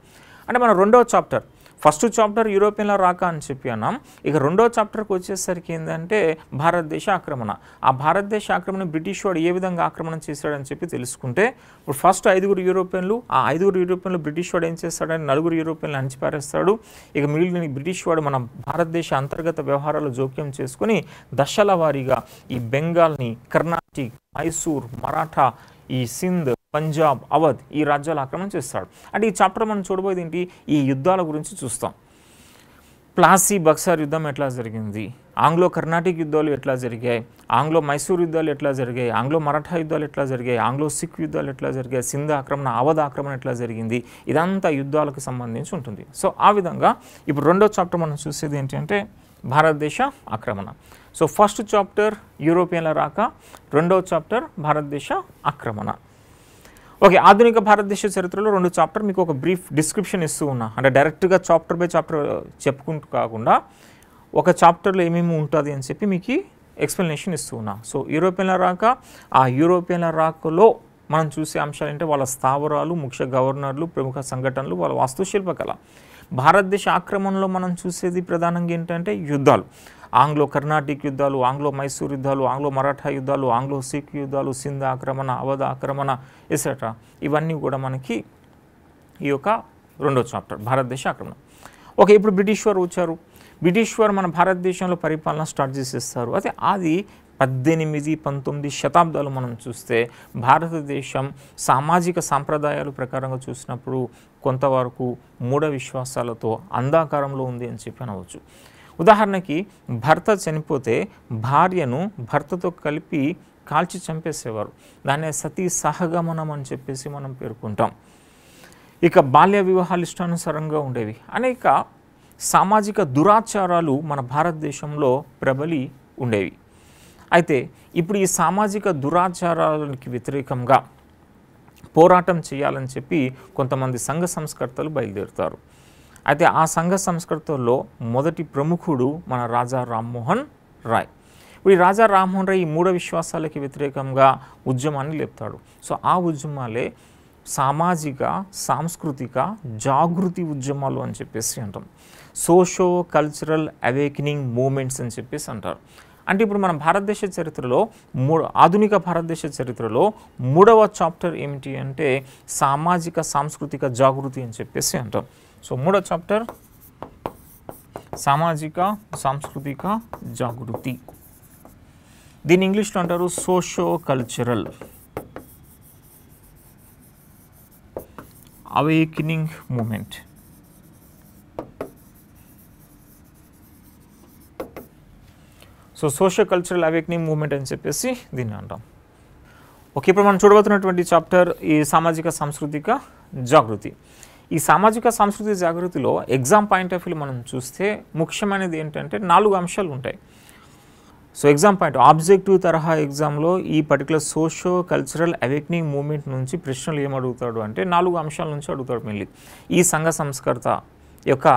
అంటే మన రెండవ చాప్టర్ ఫస్ట్ చాప్టర్ యూరోపియన్లో రాక అని చెప్పి అన్నాం ఇక రెండో చాప్టర్కి వచ్చేసరికి ఏంటంటే భారతదేశ ఆక్రమణ ఆ భారతదేశ ఆక్రమణ బ్రిటిష్ వాడు ఏ విధంగా ఆక్రమణ చేశాడని చెప్పి తెలుసుకుంటే ఇప్పుడు ఫస్ట్ ఐదుగురు యూరోపియన్లు ఆ ఐదుగురు యూరోపియన్లు బ్రిటిష్ వాడు ఏం చేస్తాడని నలుగురు యూరోపియన్లు అణిచిపారేస్తాడు ఇక మిగిలిన బ్రిటిష్ వాడు మన భారతదేశ అంతర్గత వ్యవహారాలు జోక్యం చేసుకుని దశల వారీగా ఈ బెంగాల్ని కర్ణాటక మైసూర్ మరాఠా ఈ సింధ్ పంజాబ్ అవధ్ ఈ రాజ్యాలు ఆక్రమణ చేస్తాడు అంటే ఈ చాప్టర్ మనం చూడబోయేది ఏంటి ఈ యుద్ధాల గురించి చూస్తాం ప్లాసీ బక్సార్ యుద్ధం ఎట్లా జరిగింది ఆంగ్లో కర్ణాటిక్ యుద్ధాలు ఎట్లా జరిగాయి ఆంగ్లో మైసూర్ యుద్ధాలు ఎట్లా జరిగాయి ఆంగ్లో మరాఠా యుద్ధాలు ఎట్లా జరిగాయి ఆంగ్లో సిక్ యుద్ధాలు ఎట్లా జరిగాయి సింధ ఆక్రమణ అవధ ఆక్రమణ ఎట్లా జరిగింది ఇదంతా యుద్ధాలకు సంబంధించి ఉంటుంది సో ఆ విధంగా ఇప్పుడు రెండో చాప్టర్ మనం చూసేది ఏంటంటే భారతదేశ ఆక్రమణ సో ఫస్ట్ చాప్టర్ యూరోపియన్ల రాక రెండో చాప్టర్ భారతదేశ ఆక్రమణ ఓకే ఆధునిక భారతదేశ చరిత్రలో రెండు చాప్టర్ మీకు ఒక బ్రీఫ్ డిస్క్రిప్షన్ ఇస్తూ ఉన్నా అంటే డైరెక్ట్గా చాప్టర్ బై చాప్టర్ చెప్పుకుంటూ కాకుండా ఒక చాప్టర్లో ఏమేమి ఉంటుంది అని చెప్పి మీకు ఎక్స్ప్లెనేషన్ ఇస్తూ ఉన్నా సో యూరోపియన్ల రాక ఆ యూరోపియన్ల రాకలో మనం చూసే అంశాలు అంటే వాళ్ళ స్థావరాలు ముఖ్య గవర్నర్లు ప్రముఖ సంఘటనలు వాళ్ళ వాస్తుశిల్పకళ భారతదేశ ఆక్రమణలో మనం చూసేది ప్రధానంగా ఏంటంటే యుద్ధాలు ఆంగ్లో కర్ణాటిక్ యుద్ధాలు ఆంగ్లో మైసూర్ యుద్ధాలు ఆంగ్లో మరాఠా యుద్ధాలు ఆంగ్లో సిక్ యుద్ధాలు సింధ ఆక్రమణ అవధ ఆక్రమణ ఎసెట్రా ఇవన్నీ కూడా మనకి ఈ యొక్క రెండో చాప్టర్ భారతదేశ ఆక్రమణ ఓకే ఇప్పుడు బ్రిటిష్ వారు వచ్చారు బ్రిటిష్ వారు మన భారతదేశంలో పరిపాలన స్టార్ట్ చేసేస్తారు అయితే అది పద్దెనిమిది పంతొమ్మిది శతాబ్దాలు మనం చూస్తే భారతదేశం సామాజిక సాంప్రదాయాల ప్రకారంగా చూసినప్పుడు కొంతవరకు మూఢ విశ్వాసాలతో అంధాకారంలో ఉంది అని చెప్పి అనవచ్చు ఉదాహరణకి భర్త చనిపోతే భార్యను భర్తతో కలిపి కాల్చి చంపేసేవారు దాన్ని సతీ సహగమనం అని చెప్పేసి మనం పేర్కొంటాం ఇక బాల్య వివాహాలు ఇష్టానుసారంగా ఉండేవి అనేక సామాజిక దురాచారాలు మన భారతదేశంలో ప్రబలి ఉండేవి అయితే ఇప్పుడు ఈ సామాజిక దురాచారాలకి వ్యతిరేకంగా పోరాటం చేయాలని చెప్పి కొంతమంది సంఘ సంస్కర్తలు బయలుదేరుతారు అయితే ఆ సంఘ సంస్కృతుల్లో మొదటి ప్రముఖుడు మన రాజా రామ్మోహన్ రాయ్ ఇప్పుడు ఈ రాజా రామ్మోహన్ రాయ్ ఈ మూఢ విశ్వాసాలకి వ్యతిరేకంగా ఉద్యమాన్ని లేపుతాడు సో ఆ ఉద్యమాలే సామాజిక సాంస్కృతిక జాగృతి ఉద్యమాలు అని చెప్పేసి అంటాం సోషో కల్చరల్ అవేకనింగ్ మూమెంట్స్ అని చెప్పేసి అంటారు అంటే ఇప్పుడు మన భారతదేశ చరిత్రలో మూడు ఆధునిక భారతదేశ చరిత్రలో మూడవ చాప్టర్ ఏమిటి అంటే సామాజిక సాంస్కృతిక జాగృతి అని చెప్పేసి అంటాం సో మూడో చాప్టర్ సామాజిక సాంస్కృతిక జాగృతి దీన్ని ఇంగ్లీష్లో అంటారు socio cultural awakening movement so socio cultural awakening movement అని చెప్పేసి దీన్ని అంటాం ఓకే ఇప్పుడు మనం చూడబోతున్నటువంటి చాప్టర్ ఈ సామాజిక సాంస్కృతిక జాగృతి ఈ సామాజిక సాంస్కృతిక జాగృతిలో ఎగ్జామ్ పాయింట్ ఆఫ్ వ్యూ మనం చూస్తే ముఖ్యమైనది ఏంటంటే నాలుగు అంశాలు ఉంటాయి సో ఎగ్జామ్ పాయింట్ ఆబ్జెక్టివ్ తరహా ఎగ్జామ్లో ఈ particular socio cultural awakening movement నుంచి ప్రశ్నలు ఏమడుగుతాడు అంటే నాలుగు అంశాల నుంచి అడుగుతాడు మెయిన్లీ ఈ సంఘ సంస్కర్త యొక్క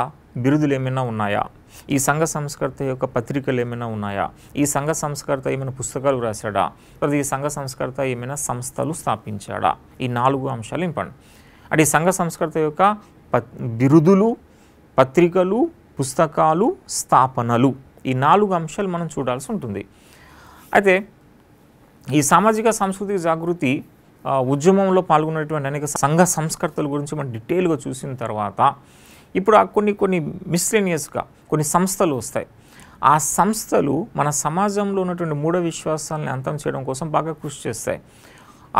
బిరుదులు ఏమైనా ఉన్నాయా ఈ సంఘ సంస్కర్త యొక్క పత్రికలు ఏమైనా ఉన్నాయా ఈ సంఘ సంస్కర్త ఏమైనా పుస్తకాలు రాశాడా లేదా ఈ సంఘ సంస్కర్త ఏమైనా సంస్థలు స్థాపించాడా ఈ నాలుగు అంశాలు ఇంపార్టెంట్ అంటే ఈ సంఘ సంస్కృత యొక్క బిరుదులు పత్రికలు పుస్తకాలు స్థాపనలు ఈ నాలుగు అంశాలు మనం చూడాల్సి ఉంటుంది అయితే ఈ సామాజిక సాంస్కృతిక జాగృతి ఉద్యమంలో పాల్గొన్నటువంటి అనేక సంఘ సంస్కర్తల గురించి మనం డీటెయిల్గా చూసిన తర్వాత ఇప్పుడు ఆ కొన్ని కొన్ని మిస్లేనియస్గా కొన్ని సంస్థలు వస్తాయి ఆ సంస్థలు మన సమాజంలో ఉన్నటువంటి మూఢ విశ్వాసాలని అంతం చేయడం కోసం బాగా కృషి చేస్తాయి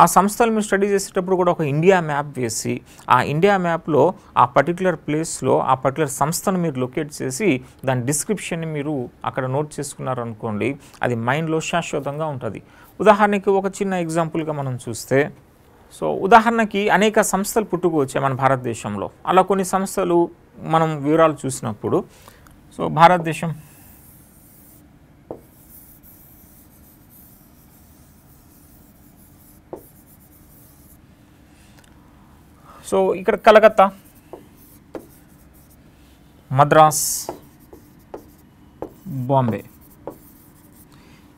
ఆ సంస్థలు మీరు స్టడీ చేసేటప్పుడు కూడా ఒక ఇండియా మ్యాప్ వేసి ఆ ఇండియా మ్యాప్లో ఆ పర్టికులర్ ప్లేస్లో ఆ పర్టికులర్ సంస్థను మీరు లొకేట్ చేసి దాని డిస్క్రిప్షన్ని మీరు అక్కడ నోట్ చేసుకున్నారు అనుకోండి అది మైండ్లో శాశ్వతంగా ఉంటుంది ఉదాహరణకి ఒక చిన్న ఎగ్జాంపుల్గా మనం చూస్తే సో ఉదాహరణకి అనేక సంస్థలు పుట్టుకొచ్చాయి మన భారతదేశంలో అలా కొన్ని సంస్థలు మనం వివరాలు చూసినప్పుడు సో భారతదేశం సో ఇక్కడ కలకత్తా మద్రాస్ బాంబే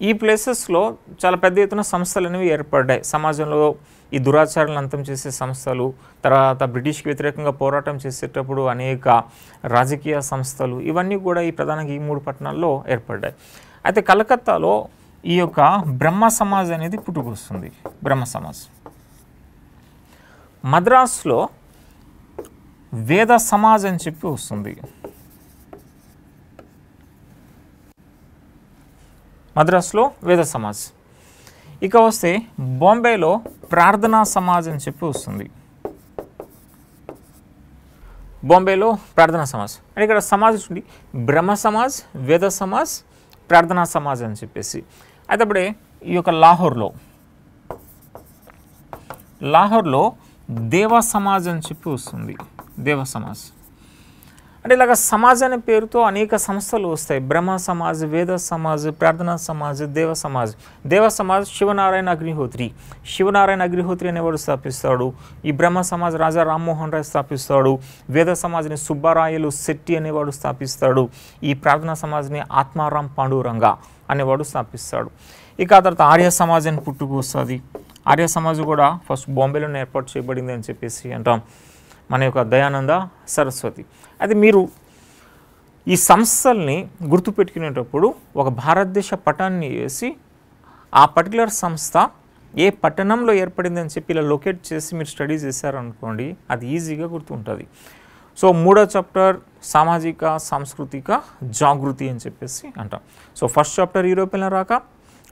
ఈ ప్లేసెస్లో చాలా పెద్ద ఎత్తున సంస్థలు అనేవి ఏర్పడ్డాయి సమాజంలో ఈ దురాచారాలను అంతం చేసే సంస్థలు తర్వాత బ్రిటిష్కి వ్యతిరేకంగా పోరాటం చేసేటప్పుడు అనేక రాజకీయ సంస్థలు ఇవన్నీ కూడా ఈ ప్రధానంగా ఈ మూడు పట్టణాల్లో ఏర్పడ్డాయి అయితే కలకత్తాలో ఈ యొక్క బ్రహ్మ సమాజ్ అనేది పుట్టుకొస్తుంది బ్రహ్మ సమాజ్ మద్రాసులో వేద సమాజ్ అని చెప్పి వస్తుంది మద్రాసులో వేద సమాజ్ ఇక వస్తే బాంబేలో ప్రార్థనా సమాజ్ అని చెప్పి వస్తుంది బాంబేలో ప్రార్థనా సమాజ్ అంటే ఇక్కడ సమాజ్ చూడండి బ్రహ్మ సమాజ్ వేద సమాజ్ ప్రార్థనా సమాజ్ అని చెప్పేసి అయితే అప్పుడే ఈ యొక్క లాహోర్లో లాహోర్లో దేవ సమాజ్ అని చెప్పి వస్తుంది దేవ సమాజ్ అంటే ఇలాగ సమాజ్ అనే పేరుతో అనేక సంస్థలు వస్తాయి బ్రహ్మ సమాజ్ వేద సమాజ్ ప్రార్థనా సమాజ్ దేవ సమాజ్ దేవ సమాజ్ శివనారాయణ అగ్నిహోత్రి శివనారాయణ అగ్నిహోత్రి అనేవాడు స్థాపిస్తాడు ఈ బ్రహ్మ సమాజ్ రాజా రామ్మోహన్ రాయ్ స్థాపిస్తాడు వేద సమాజ్ని సుబ్బారాయలు శెట్టి అనేవాడు స్థాపిస్తాడు ఈ ప్రార్థనా సమాజ్ని ఆత్మారాం పాండురంగ అనేవాడు స్థాపిస్తాడు ఇక ఆ తర్వాత ఆర్య సమాజాన్ని అని పుట్టుకు వస్తుంది ఆర్య సమాజ్ కూడా ఫస్ట్ బాంబేలోనే ఏర్పాటు చేయబడింది అని చెప్పేసి అంటాం మన యొక్క దయానంద సరస్వతి అది మీరు ఈ సంస్థల్ని గుర్తుపెట్టుకునేటప్పుడు ఒక భారతదేశ పటాన్ని వేసి ఆ పర్టికులర్ సంస్థ ఏ పట్టణంలో ఏర్పడిందని చెప్పి ఇలా లొకేట్ చేసి మీరు స్టడీ చేశారనుకోండి అది ఈజీగా గుర్తుంటుంది సో మూడో చాప్టర్ సామాజిక సాంస్కృతిక జాగృతి అని చెప్పేసి అంటాం సో ఫస్ట్ చాప్టర్ యూరోపియన్ రాక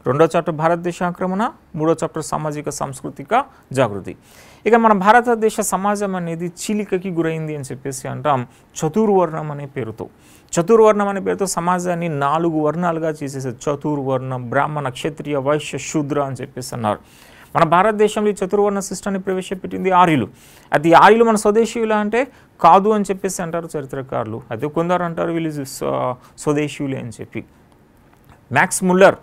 రెండో చాప్టర్ భారతదేశ ఆక్రమణ మూడో చాప్టర్ సామాజిక సాంస్కృతిక జాగృతి ఇక మన భారతదేశ సమాజం అనేది చీలికకి గురైంది అని చెప్పేసి అంటాం చతుర్వర్ణం అనే పేరుతో చతుర్వర్ణం అనే పేరుతో సమాజాన్ని నాలుగు వర్ణాలుగా చేసేసారు చతుర్వర్ణం బ్రాహ్మణ క్షత్రియ వైశ్య శూద్ర అని చెప్పేసి అన్నారు మన భారతదేశంలో ఈ చతుర్వర్ణ సిస్టాన్ని ప్రవేశపెట్టింది ఆర్యులు అది ఆర్యులు మన స్వదేశీయులు అంటే కాదు అని చెప్పేసి అంటారు చరిత్రకారులు అయితే కొందరు అంటారు వీళ్ళు స్వదేశీయులే అని చెప్పి మ్యాక్స్ ముల్లర్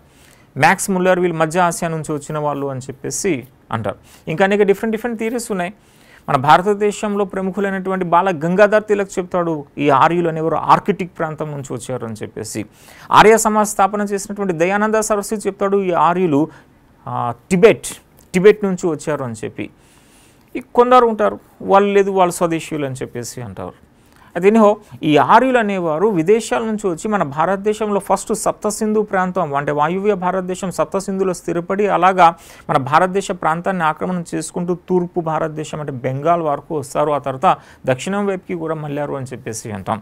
మ్యాక్స్ ముల్లర్ వీళ్ళు మధ్య ఆసియా నుంచి వచ్చిన వాళ్ళు అని చెప్పేసి అంటారు ఇంకా అనేక డిఫరెంట్ డిఫరెంట్ థీరీస్ ఉన్నాయి మన భారతదేశంలో ప్రముఖులైనటువంటి బాల గంగాధర్ తిలక్ చెప్తాడు ఈ ఆర్యులు అనేవారు ఆర్కిటిక్ ప్రాంతం నుంచి వచ్చారు అని చెప్పేసి ఆర్య సమాజ్ స్థాపన చేసినటువంటి దయానంద సరస్వతి చెప్తాడు ఈ ఆర్యులు టిబెట్ టిబెట్ నుంచి వచ్చారు అని చెప్పి కొందరు ఉంటారు వాళ్ళు లేదు వాళ్ళు స్వదేశీయులు అని చెప్పేసి అంటారు అదేనో ఈ ఆర్యులు అనేవారు విదేశాల నుంచి వచ్చి మన భారతదేశంలో ఫస్ట్ సప్తసింధు ప్రాంతం అంటే వాయువ్య భారతదేశం సప్తసింధులో స్థిరపడి అలాగా మన భారతదేశ ప్రాంతాన్ని ఆక్రమణ చేసుకుంటూ తూర్పు భారతదేశం అంటే బెంగాల్ వరకు వస్తారు ఆ తర్వాత దక్షిణం వైపుకి కూడా మళ్ళారు అని చెప్పేసి అంటాం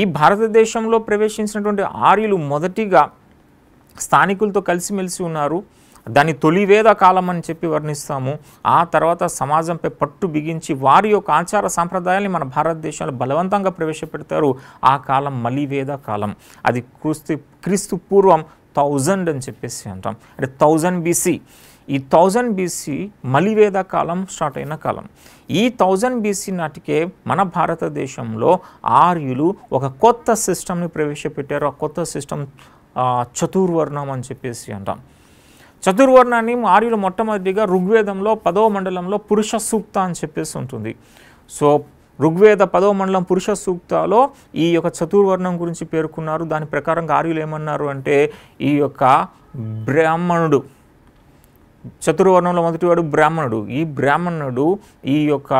ఈ భారతదేశంలో ప్రవేశించినటువంటి ఆర్యులు మొదటిగా స్థానికులతో కలిసిమెలిసి ఉన్నారు దాని తొలి వేద కాలం అని చెప్పి వర్ణిస్తాము ఆ తర్వాత సమాజంపై పట్టు బిగించి వారి యొక్క ఆచార సాంప్రదాయాన్ని మన భారతదేశంలో బలవంతంగా ప్రవేశపెడతారు ఆ కాలం మలివేద కాలం అది క్రిస్తు క్రీస్తు పూర్వం థౌజండ్ అని చెప్పేసి అంటాం అంటే థౌజండ్ బీసీ ఈ థౌజండ్ బీసీ మలివేద కాలం స్టార్ట్ అయిన కాలం ఈ థౌజండ్ బీసీ నాటికే మన భారతదేశంలో ఆర్యులు ఒక కొత్త సిస్టమ్ని ప్రవేశపెట్టారు ఆ కొత్త సిస్టమ్ చతుర్వర్ణం అని చెప్పేసి అంటాం చతుర్వర్ణాన్ని ఆర్యులు మొట్టమొదటిగా ఋగ్వేదంలో పదో మండలంలో పురుష సూక్త అని చెప్పేసి ఉంటుంది సో ఋగ్వేద పదో మండలం పురుష సూక్తలో ఈ యొక్క చతుర్వర్ణం గురించి పేర్కొన్నారు దాని ప్రకారంగా ఆర్యులు ఏమన్నారు అంటే ఈ యొక్క బ్రాహ్మణుడు చతుర్వర్ణంలో మొదటివాడు బ్రాహ్మణుడు ఈ బ్రాహ్మణుడు ఈ యొక్క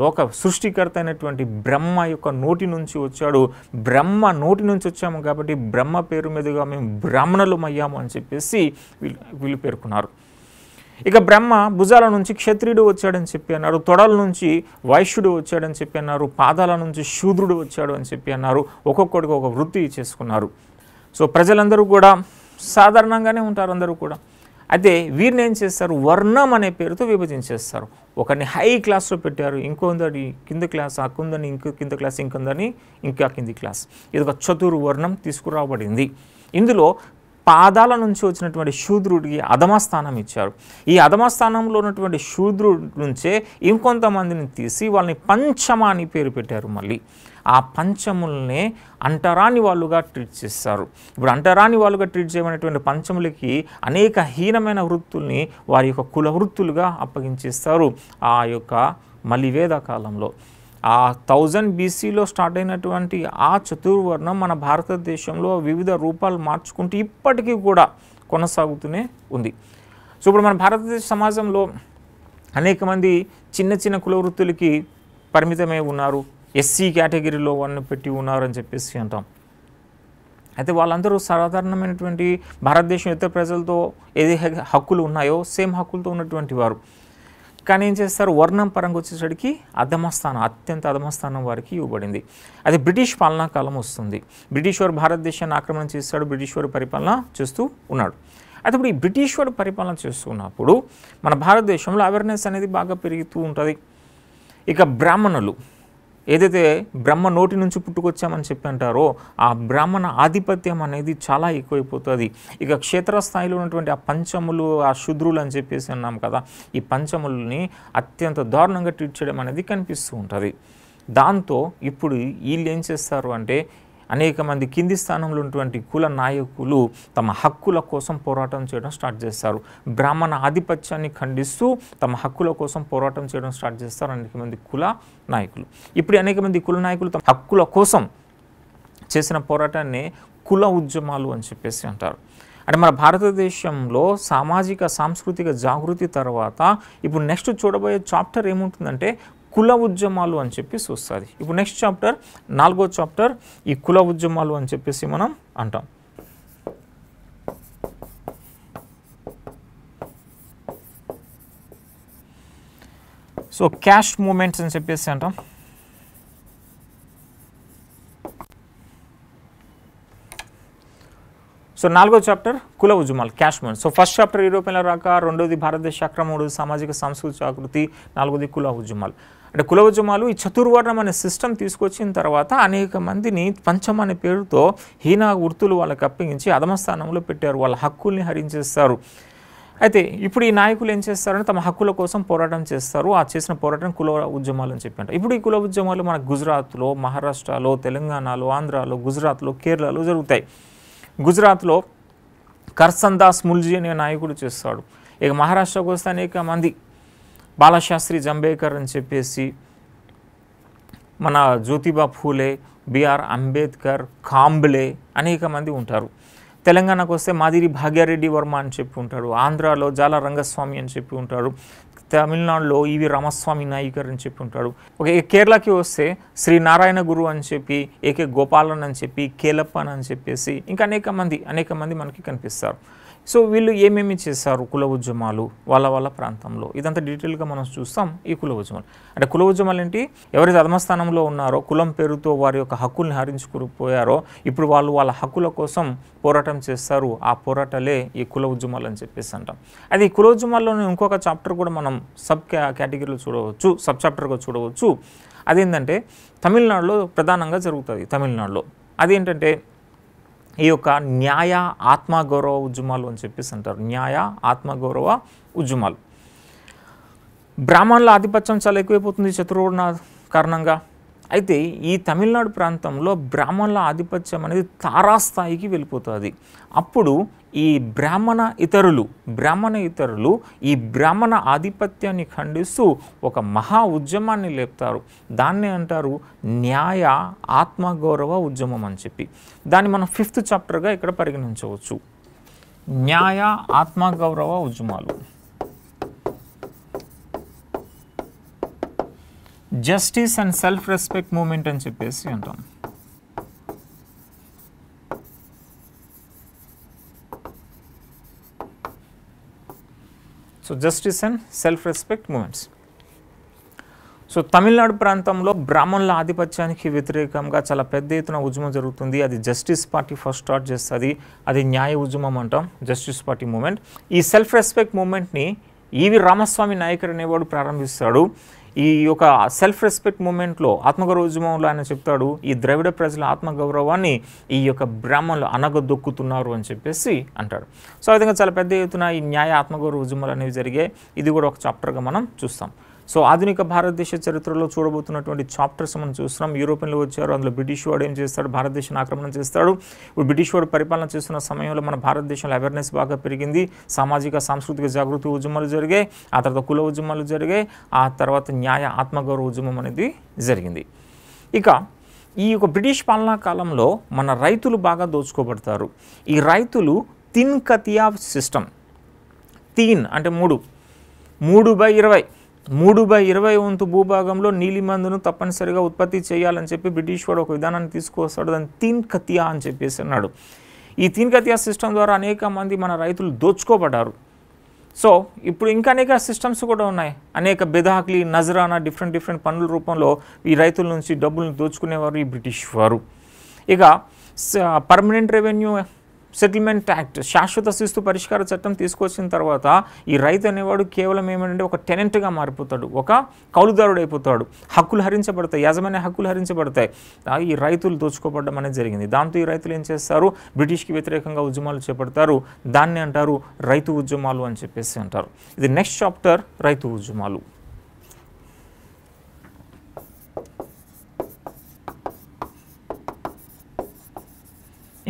లోక సృష్టికర్త అయినటువంటి బ్రహ్మ యొక్క నోటి నుంచి వచ్చాడు బ్రహ్మ నోటి నుంచి వచ్చాము కాబట్టి బ్రహ్మ పేరు మీదుగా మేము బ్రాహ్మణులం అయ్యాము అని చెప్పేసి వీళ్ళు వీళ్ళు పేర్కొన్నారు ఇక బ్రహ్మ భుజాల నుంచి క్షత్రియుడు వచ్చాడని చెప్పి అన్నారు తొడల నుంచి వైశ్యుడు వచ్చాడని చెప్పి అన్నారు పాదాల నుంచి శూద్రుడు వచ్చాడు అని చెప్పి అన్నారు ఒక్కొక్కడికి ఒక వృత్తి చేసుకున్నారు సో ప్రజలందరూ కూడా సాధారణంగానే ఉంటారు అందరూ కూడా అయితే వీరిని ఏం చేస్తారు వర్ణం అనే పేరుతో విభజించేస్తారు ఒకరిని హై క్లాస్లో పెట్టారు ఇంకొందరి కింద క్లాస్ అక్కుందని ఇంకో కింద క్లాస్ ఇంకొందని ఇంకా కింది క్లాస్ ఇది ఒక చతురు వర్ణం తీసుకురాబడింది ఇందులో పాదాల నుంచి వచ్చినటువంటి శూద్రుడికి అధమస్థానం ఇచ్చారు ఈ అధమస్థానంలో ఉన్నటువంటి శూద్రుడి నుంచే ఇంకొంతమందిని తీసి వాళ్ళని పంచమ అని పేరు పెట్టారు మళ్ళీ ఆ పంచముల్నే అంటరాని వాళ్ళుగా ట్రీట్ చేస్తారు ఇప్పుడు అంటరాని వాళ్ళుగా ట్రీట్ చేయమైనటువంటి పంచములకి అనేక హీనమైన వృత్తుల్ని వారి యొక్క కుల వృత్తులుగా అప్పగించేస్తారు ఆ యొక్క మలివేద కాలంలో ఆ థౌజండ్ బీసీలో స్టార్ట్ అయినటువంటి ఆ చతుర్వర్ణం మన భారతదేశంలో వివిధ రూపాలు మార్చుకుంటూ ఇప్పటికీ కూడా కొనసాగుతూనే ఉంది సో ఇప్పుడు మన భారతదేశ సమాజంలో అనేక మంది చిన్న చిన్న కుల వృత్తులకి పరిమితమై ఉన్నారు ఎస్సీ కేటగిరీలో వాళ్ళని పెట్టి ఉన్నారని చెప్పేసి అంటాం అయితే వాళ్ళందరూ సాధారణమైనటువంటి భారతదేశం ఇతర ప్రజలతో ఏది హక్కులు ఉన్నాయో సేమ్ హక్కులతో ఉన్నటువంటి వారు కానీ ఏం చేస్తారు వర్ణం పరంగా వచ్చేసరికి అధమస్థానం అత్యంత అధమస్థానం వారికి ఇవ్వబడింది అది బ్రిటిష్ పాలనా కాలం వస్తుంది బ్రిటిష్ వారు భారతదేశాన్ని ఆక్రమణ చేస్తాడు బ్రిటిష్ వారు పరిపాలన చేస్తూ ఉన్నాడు అయితే ఇప్పుడు ఈ బ్రిటిష్ వారు పరిపాలన చేస్తున్నప్పుడు మన భారతదేశంలో అవేర్నెస్ అనేది బాగా పెరుగుతూ ఉంటుంది ఇక బ్రాహ్మణులు ఏదైతే బ్రహ్మ నోటి నుంచి పుట్టుకొచ్చామని చెప్పి అంటారో ఆ బ్రాహ్మణ ఆధిపత్యం అనేది చాలా ఎక్కువైపోతుంది ఇక క్షేత్రస్థాయిలో ఉన్నటువంటి ఆ పంచములు ఆ శుద్రులు అని చెప్పేసి అన్నాం కదా ఈ పంచములని అత్యంత దారుణంగా ట్రీట్ చేయడం అనేది కనిపిస్తూ ఉంటుంది దాంతో ఇప్పుడు వీళ్ళు ఏం చేస్తారు అంటే అనేక మంది కింది స్థానంలో ఉన్నటువంటి కుల నాయకులు తమ హక్కుల కోసం పోరాటం చేయడం స్టార్ట్ చేస్తారు బ్రాహ్మణ ఆధిపత్యాన్ని ఖండిస్తూ తమ హక్కుల కోసం పోరాటం చేయడం స్టార్ట్ చేస్తారు అనేక మంది కుల నాయకులు ఇప్పుడు అనేక మంది కుల నాయకులు తమ హక్కుల కోసం చేసిన పోరాటాన్ని కుల ఉద్యమాలు అని చెప్పేసి అంటారు అంటే మన భారతదేశంలో సామాజిక సాంస్కృతిక జాగృతి తర్వాత ఇప్పుడు నెక్స్ట్ చూడబోయే చాప్టర్ ఏముంటుందంటే కుల ఉద్యమాలు అని చెప్పేసి వస్తుంది ఇప్పుడు నెక్స్ట్ చాప్టర్ నాలుగో చాప్టర్ ఈ కుల ఉద్యమాలు అని చెప్పేసి మనం అంటాం సో క్యాష్ మూమెంట్స్ అని చెప్పేసి అంటాం సో నాలుగో చాప్టర్ కుల ఉద్యమాలు క్యాష్ మన్ సో ఫస్ట్ చాప్టర్ యూరోపియన్ల రాక రెండోది భారతదేశ అక్రమ మూడోది సామాజిక సంస్కృతి ఆకృతి నాలుగోది కుల ఉద్యమాలు అంటే కులవజమాలు ఈ చతుర్వర్ణం అనే సిస్టమ్ తీసుకొచ్చిన తర్వాత అనేక మందిని పంచం అనే పేరుతో హీనా వృత్తులు వాళ్ళకి అప్పగించి అధమస్థానంలో పెట్టారు వాళ్ళ హక్కుల్ని హరించేస్తారు అయితే ఇప్పుడు ఈ నాయకులు ఏం చేస్తారంటే తమ హక్కుల కోసం పోరాటం చేస్తారు ఆ చేసిన పోరాటం కుల ఉద్యమాలు అని చెప్పారు ఇప్పుడు ఈ కుల ఉద్యమాలు మన గుజరాత్లో మహారాష్ట్రలో తెలంగాణలో ఆంధ్రాలో గుజరాత్లో కేరళలో జరుగుతాయి గుజరాత్లో కర్సన్ దాస్ ముల్జీ అనే నాయకుడు చేస్తాడు ఇక మహారాష్ట్రకు వస్తే అనేక మంది బాలశాస్త్రి జంబేకర్ అని చెప్పేసి మన జ్యోతిబా ఫూలే బిఆర్ అంబేద్కర్ కాంబ్లే అనేక మంది ఉంటారు తెలంగాణకు వస్తే మాదిరి భాగ్యారెడ్డి వర్మ అని చెప్పి ఉంటారు ఆంధ్రాలో జాల రంగస్వామి అని చెప్పి ఉంటారు తమిళనాడులో ఈవి రామస్వామి నాయకర్ అని చెప్పి ఉంటాడు ఓకే కేరళకి వస్తే శ్రీ నారాయణ గురు అని చెప్పి ఏకే గోపాలన్ అని చెప్పి కేలప్పన్ అని చెప్పేసి ఇంకా అనేక మంది అనేక మంది మనకి కనిపిస్తారు సో వీళ్ళు ఏమేమి చేశారు కుల ఉద్యమాలు వాళ్ళ వాళ్ళ ప్రాంతంలో ఇదంతా డీటెయిల్గా మనం చూస్తాం ఈ కుల ఉద్యమాలు అంటే కుల ఉద్యమాలు ఏంటి ఎవరైతే ధర్మస్థానంలో ఉన్నారో కులం పేరుతో వారి యొక్క హక్కుల్ని హరించుకుపోయారో ఇప్పుడు వాళ్ళు వాళ్ళ హక్కుల కోసం పోరాటం చేస్తారు ఆ పోరాటాలే ఈ కుల ఉద్యమాలు అని చెప్పేసి అంటాం అది కుల ఉద్యమాల్లోనే ఇంకొక చాప్టర్ కూడా మనం సబ్ కేటగిరీలో చూడవచ్చు సబ్ చాప్టర్గా చూడవచ్చు అదేంటంటే తమిళనాడులో ప్రధానంగా జరుగుతుంది తమిళనాడులో అదేంటంటే ఈ యొక్క న్యాయ ఆత్మగౌరవ ఉద్యమాలు అని చెప్పేసి అంటారు న్యాయ ఆత్మగౌరవ ఉద్యమాలు బ్రాహ్మణుల ఆధిపత్యం చాలా ఎక్కువైపోతుంది చతుర్వర్ణ కారణంగా అయితే ఈ తమిళనాడు ప్రాంతంలో బ్రాహ్మణుల ఆధిపత్యం అనేది తారాస్థాయికి వెళ్ళిపోతుంది అప్పుడు ఈ బ్రాహ్మణ ఇతరులు బ్రాహ్మణ ఇతరులు ఈ బ్రాహ్మణ ఆధిపత్యాన్ని ఖండిస్తూ ఒక మహా ఉద్యమాన్ని లేపుతారు దాన్ని అంటారు న్యాయ ఆత్మగౌరవ ఉద్యమం అని చెప్పి దాన్ని మనం ఫిఫ్త్ చాప్టర్గా ఇక్కడ పరిగణించవచ్చు న్యాయ ఆత్మగౌరవ ఉద్యమాలు justice and self respect movement అని చెప్పేసి అంటాం so justice and self respect movements so Tamil Nadu ప్రాంతంలో బ్రాహ్మణుల ఆధిపత్యానికి వ్యతిరేకంగా చాలా పెద్ద ఎత్తున ఉద్యమం జరుగుతుంది అది జస్టిస్ పార్టీ ఫస్ట్ స్టార్ట్ చేస్తుంది అది న్యాయ ఉద్యమం అంటాం జస్టిస్ పార్టీ మూమెంట్ ఈ సెల్ఫ్ రెస్పెక్ట్ మూమెంట్ని ఈవి రామస్వామి నాయకర్ అనేవాడు ప్రారంభిస్తాడు ఈ యొక్క సెల్ఫ్ రెస్పెక్ట్ మూమెంట్లో ఆత్మగౌరవోద్యమంలో ఆయన చెప్తాడు ఈ ద్రవిడ ప్రజల ఆత్మగౌరవాన్ని ఈ యొక్క బ్రాహ్మణులు అనగదొక్కుతున్నారు అని చెప్పేసి అంటాడు సో ఆ విధంగా చాలా పెద్ద ఎత్తున ఈ న్యాయ ఆత్మగౌరవ ఉద్యమాలు అనేవి జరిగే ఇది కూడా ఒక చాప్టర్గా మనం చూస్తాం సో ఆధునిక భారతదేశ చరిత్రలో చూడబోతున్నటువంటి చాప్టర్స్ మనం చూస్తున్నాం యూరోపియన్లు వచ్చారు అందులో బ్రిటిష్ వాడు ఏం చేస్తాడు భారతదేశాన్ని ఆక్రమణం చేస్తాడు ఇప్పుడు బ్రిటిష్ వాడు పరిపాలన చేస్తున్న సమయంలో మన భారతదేశంలో అవేర్నెస్ బాగా పెరిగింది సామాజిక సాంస్కృతిక జాగృతి ఉద్యమాలు జరిగాయి ఆ తర్వాత కుల ఉద్యమాలు జరిగాయి ఆ తర్వాత న్యాయ ఆత్మగౌరవ ఉద్యమం అనేది జరిగింది ఇక ఈ యొక్క బ్రిటిష్ పాలనా కాలంలో మన రైతులు బాగా దోచుకోబడతారు ఈ రైతులు తిన్ కతియా సిస్టమ్ తీన్ అంటే మూడు మూడు బై ఇరవై మూడు బై ఇరవై వంతు భూభాగంలో నీలిమందును తప్పనిసరిగా ఉత్పత్తి చేయాలని చెప్పి బ్రిటిష్ వాడు ఒక విధానాన్ని తీసుకువస్తాడు దాన్ని తీన్ కతియా అని చెప్పేసి అన్నాడు ఈ తీన్ కతియా సిస్టమ్ ద్వారా అనేక మంది మన రైతులు దోచుకోబడ్డారు సో ఇప్పుడు ఇంకా అనేక సిస్టమ్స్ కూడా ఉన్నాయి అనేక బెదాహ్లీ నజరానా డిఫరెంట్ డిఫరెంట్ పనుల రూపంలో ఈ రైతుల నుంచి డబ్బులను దోచుకునేవారు ఈ బ్రిటిష్ వారు ఇక పర్మనెంట్ రెవెన్యూ సెటిల్మెంట్ యాక్ట్ శాశ్వత శిస్తు పరిష్కార చట్టం తీసుకొచ్చిన తర్వాత ఈ రైతు అనేవాడు కేవలం ఏమంటే ఒక టెనెంట్గా మారిపోతాడు ఒక కౌలుదారుడు అయిపోతాడు హక్కులు హరించబడతాయి యాజమాన్య హక్కులు హరించబడతాయి ఈ రైతులు దోచుకోబడడం అనేది జరిగింది దాంతో ఈ రైతులు ఏం చేస్తారు బ్రిటిష్కి వ్యతిరేకంగా ఉద్యమాలు చేపడతారు దాన్ని అంటారు రైతు ఉద్యమాలు అని చెప్పేసి అంటారు ఇది నెక్స్ట్ చాప్టర్ రైతు ఉద్యమాలు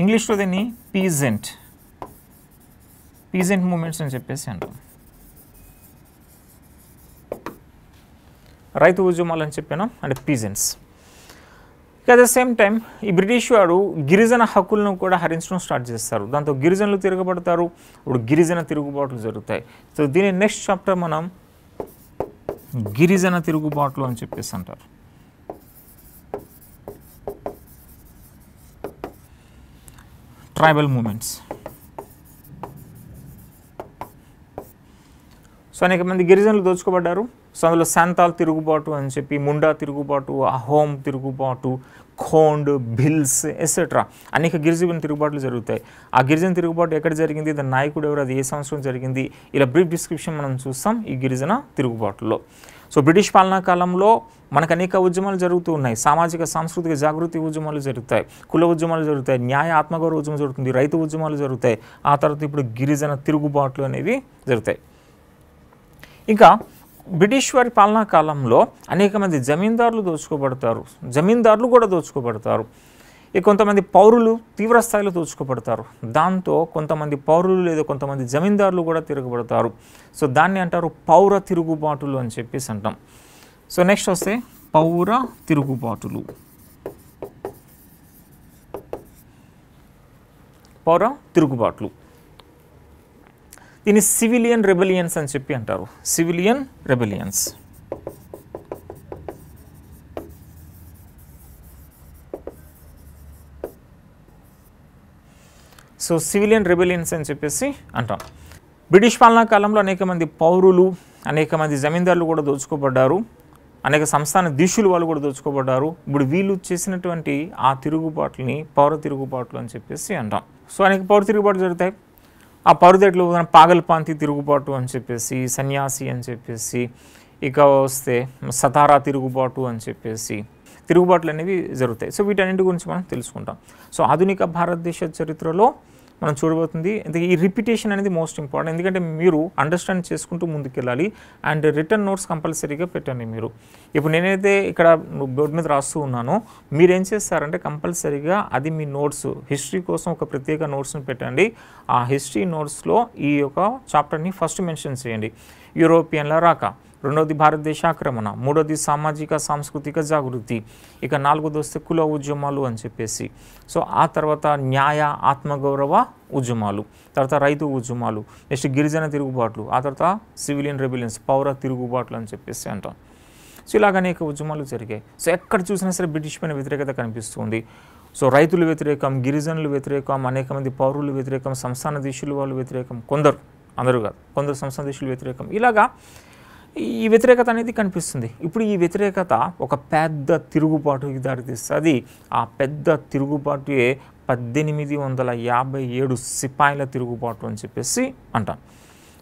ఇంగ్లీష్లో దీన్ని పీజెంట్ పీజెంట్ మూమెంట్స్ అని చెప్పేసి అంటాం రైతు ఉద్యమాలు అని చెప్పాను అంటే peasants at the same time ఈ బ్రిటిష్ వాడు గిరిజన హక్కులను కూడా హరించడం స్టార్ట్ చేస్తారు దాంతో గిరిజనులు తిరగబడతారు ఇప్పుడు గిరిజన తిరుగుబాట్లు జరుగుతాయి సో దీని నెక్స్ట్ చాప్టర్ మనం గిరిజన తిరుగుబాట్లు అని చెప్పేసి అంటారు ట్రైబల్ మూమెంట్స్ సో అనేక మంది గిరిజనులు దోచుకోబడ్డారు సో అందులో శాంతాల్ తిరుగుబాటు అని చెప్పి ముండా తిరుగుబాటు అహోం తిరుగుబాటు కోండ్ బిల్స్ ఎసెట్రా అనేక గిరిజన తిరుగుబాట్లు జరుగుతాయి ఆ గిరిజన తిరుగుబాటు ఎక్కడ జరిగింది దాని నాయకుడు ఎవరు అది ఏ సంవత్సరం జరిగింది ఇలా బ్రీఫ్ డిస్క్రిప్షన్ మనం చూస్తాం ఈ గిరిజన తిరుగుబాటులో సో బ్రిటిష్ పాలనా కాలంలో మనకు అనేక ఉద్యమాలు జరుగుతూ ఉన్నాయి సామాజిక సాంస్కృతిక జాగృతి ఉద్యమాలు జరుగుతాయి కుల ఉద్యమాలు జరుగుతాయి న్యాయ ఆత్మగౌరవ ఉద్యమం జరుగుతుంది రైతు ఉద్యమాలు జరుగుతాయి ఆ తర్వాత ఇప్పుడు గిరిజన తిరుగుబాట్లు అనేవి జరుగుతాయి ఇంకా బ్రిటిష్ వారి పాలనా కాలంలో అనేక మంది జమీందారులు దోచుకోబడతారు జమీందారులు కూడా దోచుకోబడతారు ఇక కొంతమంది పౌరులు తీవ్రస్థాయిలో దోచుకోబడతారు దాంతో కొంతమంది పౌరులు లేదా కొంతమంది జమీందారులు కూడా తిరగబడతారు సో దాన్ని అంటారు పౌర తిరుగుబాటులు అని చెప్పేసి అంటాం సో నెక్స్ట్ వస్తే పౌర తిరుగుబాటులు పౌర తిరుగుబాట్లు దీన్ని సివిలియన్ రెబెలియన్స్ అని చెప్పి అంటారు civilian rebellions so civilian rebellions అని చెప్పేసి అంటాం బ్రిటిష్ పాలనా కాలంలో అనేక మంది పౌరులు అనేక మంది జమీందారులు కూడా దోచుకోబడ్డారు అనేక సంస్థాన దిశులు వాళ్ళు కూడా దోచుకోబడ్డారు ఇప్పుడు వీళ్ళు చేసినటువంటి ఆ తిరుగుబాట్లని పౌర తిరుగుబాట్లు అని చెప్పేసి అంటాం సో అనేక పౌర తిరుగుబాట్లు జరుగుతాయి ఆ పౌరుదేట్లు పాగల్పాంతి తిరుగుబాటు అని చెప్పేసి సన్యాసి అని చెప్పేసి ఇక వస్తే సతారా తిరుగుబాటు అని చెప్పేసి తిరుగుబాట్లు అనేవి జరుగుతాయి సో వీటన్నింటి గురించి మనం తెలుసుకుంటాం సో ఆధునిక భారతదేశ చరిత్రలో మనం చూడబోతుంది ఈ రిపిటేషన్ అనేది మోస్ట్ ఇంపార్టెంట్ ఎందుకంటే మీరు అండర్స్టాండ్ చేసుకుంటూ ముందుకెళ్ళాలి అండ్ రిటర్న్ నోట్స్ కంపల్సరీగా పెట్టండి మీరు ఇప్పుడు నేనైతే ఇక్కడ బోర్డు మీద రాస్తూ ఉన్నాను మీరు ఏం చేస్తారంటే కంపల్సరీగా అది మీ నోట్స్ హిస్టరీ కోసం ఒక ప్రత్యేక నోట్స్ని పెట్టండి ఆ హిస్టరీ నోట్స్లో ఈ యొక్క చాప్టర్ని ఫస్ట్ మెన్షన్ చేయండి యూరోపియన్ల రాక రెండవది భారతదేశ ఆక్రమణ మూడోది సామాజిక సాంస్కృతిక జాగృతి ఇక నాలుగోది వస్తే కుల ఉద్యమాలు అని చెప్పేసి సో ఆ తర్వాత న్యాయ ఆత్మగౌరవ ఉద్యమాలు తర్వాత రైతు ఉద్యమాలు నెక్స్ట్ గిరిజన తిరుగుబాట్లు ఆ తర్వాత సివిలియన్ రెబిలియన్స్ పౌర తిరుగుబాట్లు అని చెప్పేసి అంటాం సో ఇలాగ అనేక ఉద్యమాలు జరిగాయి సో ఎక్కడ చూసినా సరే బ్రిటిష్ పైన వ్యతిరేకత కనిపిస్తుంది సో రైతులు వ్యతిరేకం గిరిజనులు వ్యతిరేకం అనేక మంది పౌరులు వ్యతిరేకం సంస్థాన దేశులు వాళ్ళు వ్యతిరేకం కొందరు అందరూ కాదు కొందరు సంస్థాన దేశులు వ్యతిరేకం ఇలాగా ఈ వ్యతిరేకత అనేది కనిపిస్తుంది ఇప్పుడు ఈ వ్యతిరేకత ఒక పెద్ద తిరుగుబాటుకి దారితీస్తుంది ఆ పెద్ద తిరుగుబాటుయే పద్దెనిమిది వందల యాభై ఏడు సిపాయిల తిరుగుబాటు అని చెప్పేసి అంటాం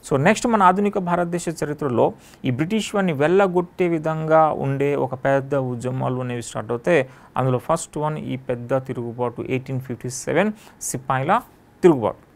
సో నెక్స్ట్ మన ఆధునిక భారతదేశ చరిత్రలో ఈ బ్రిటిష్ వారిని వెళ్ళగొట్టే విధంగా ఉండే ఒక పెద్ద ఉద్యమాలు అనేవి స్టార్ట్ అవుతాయి అందులో ఫస్ట్ వన్ ఈ పెద్ద తిరుగుబాటు ఎయిటీన్ ఫిఫ్టీ సెవెన్ సిపాయిల తిరుగుబాటు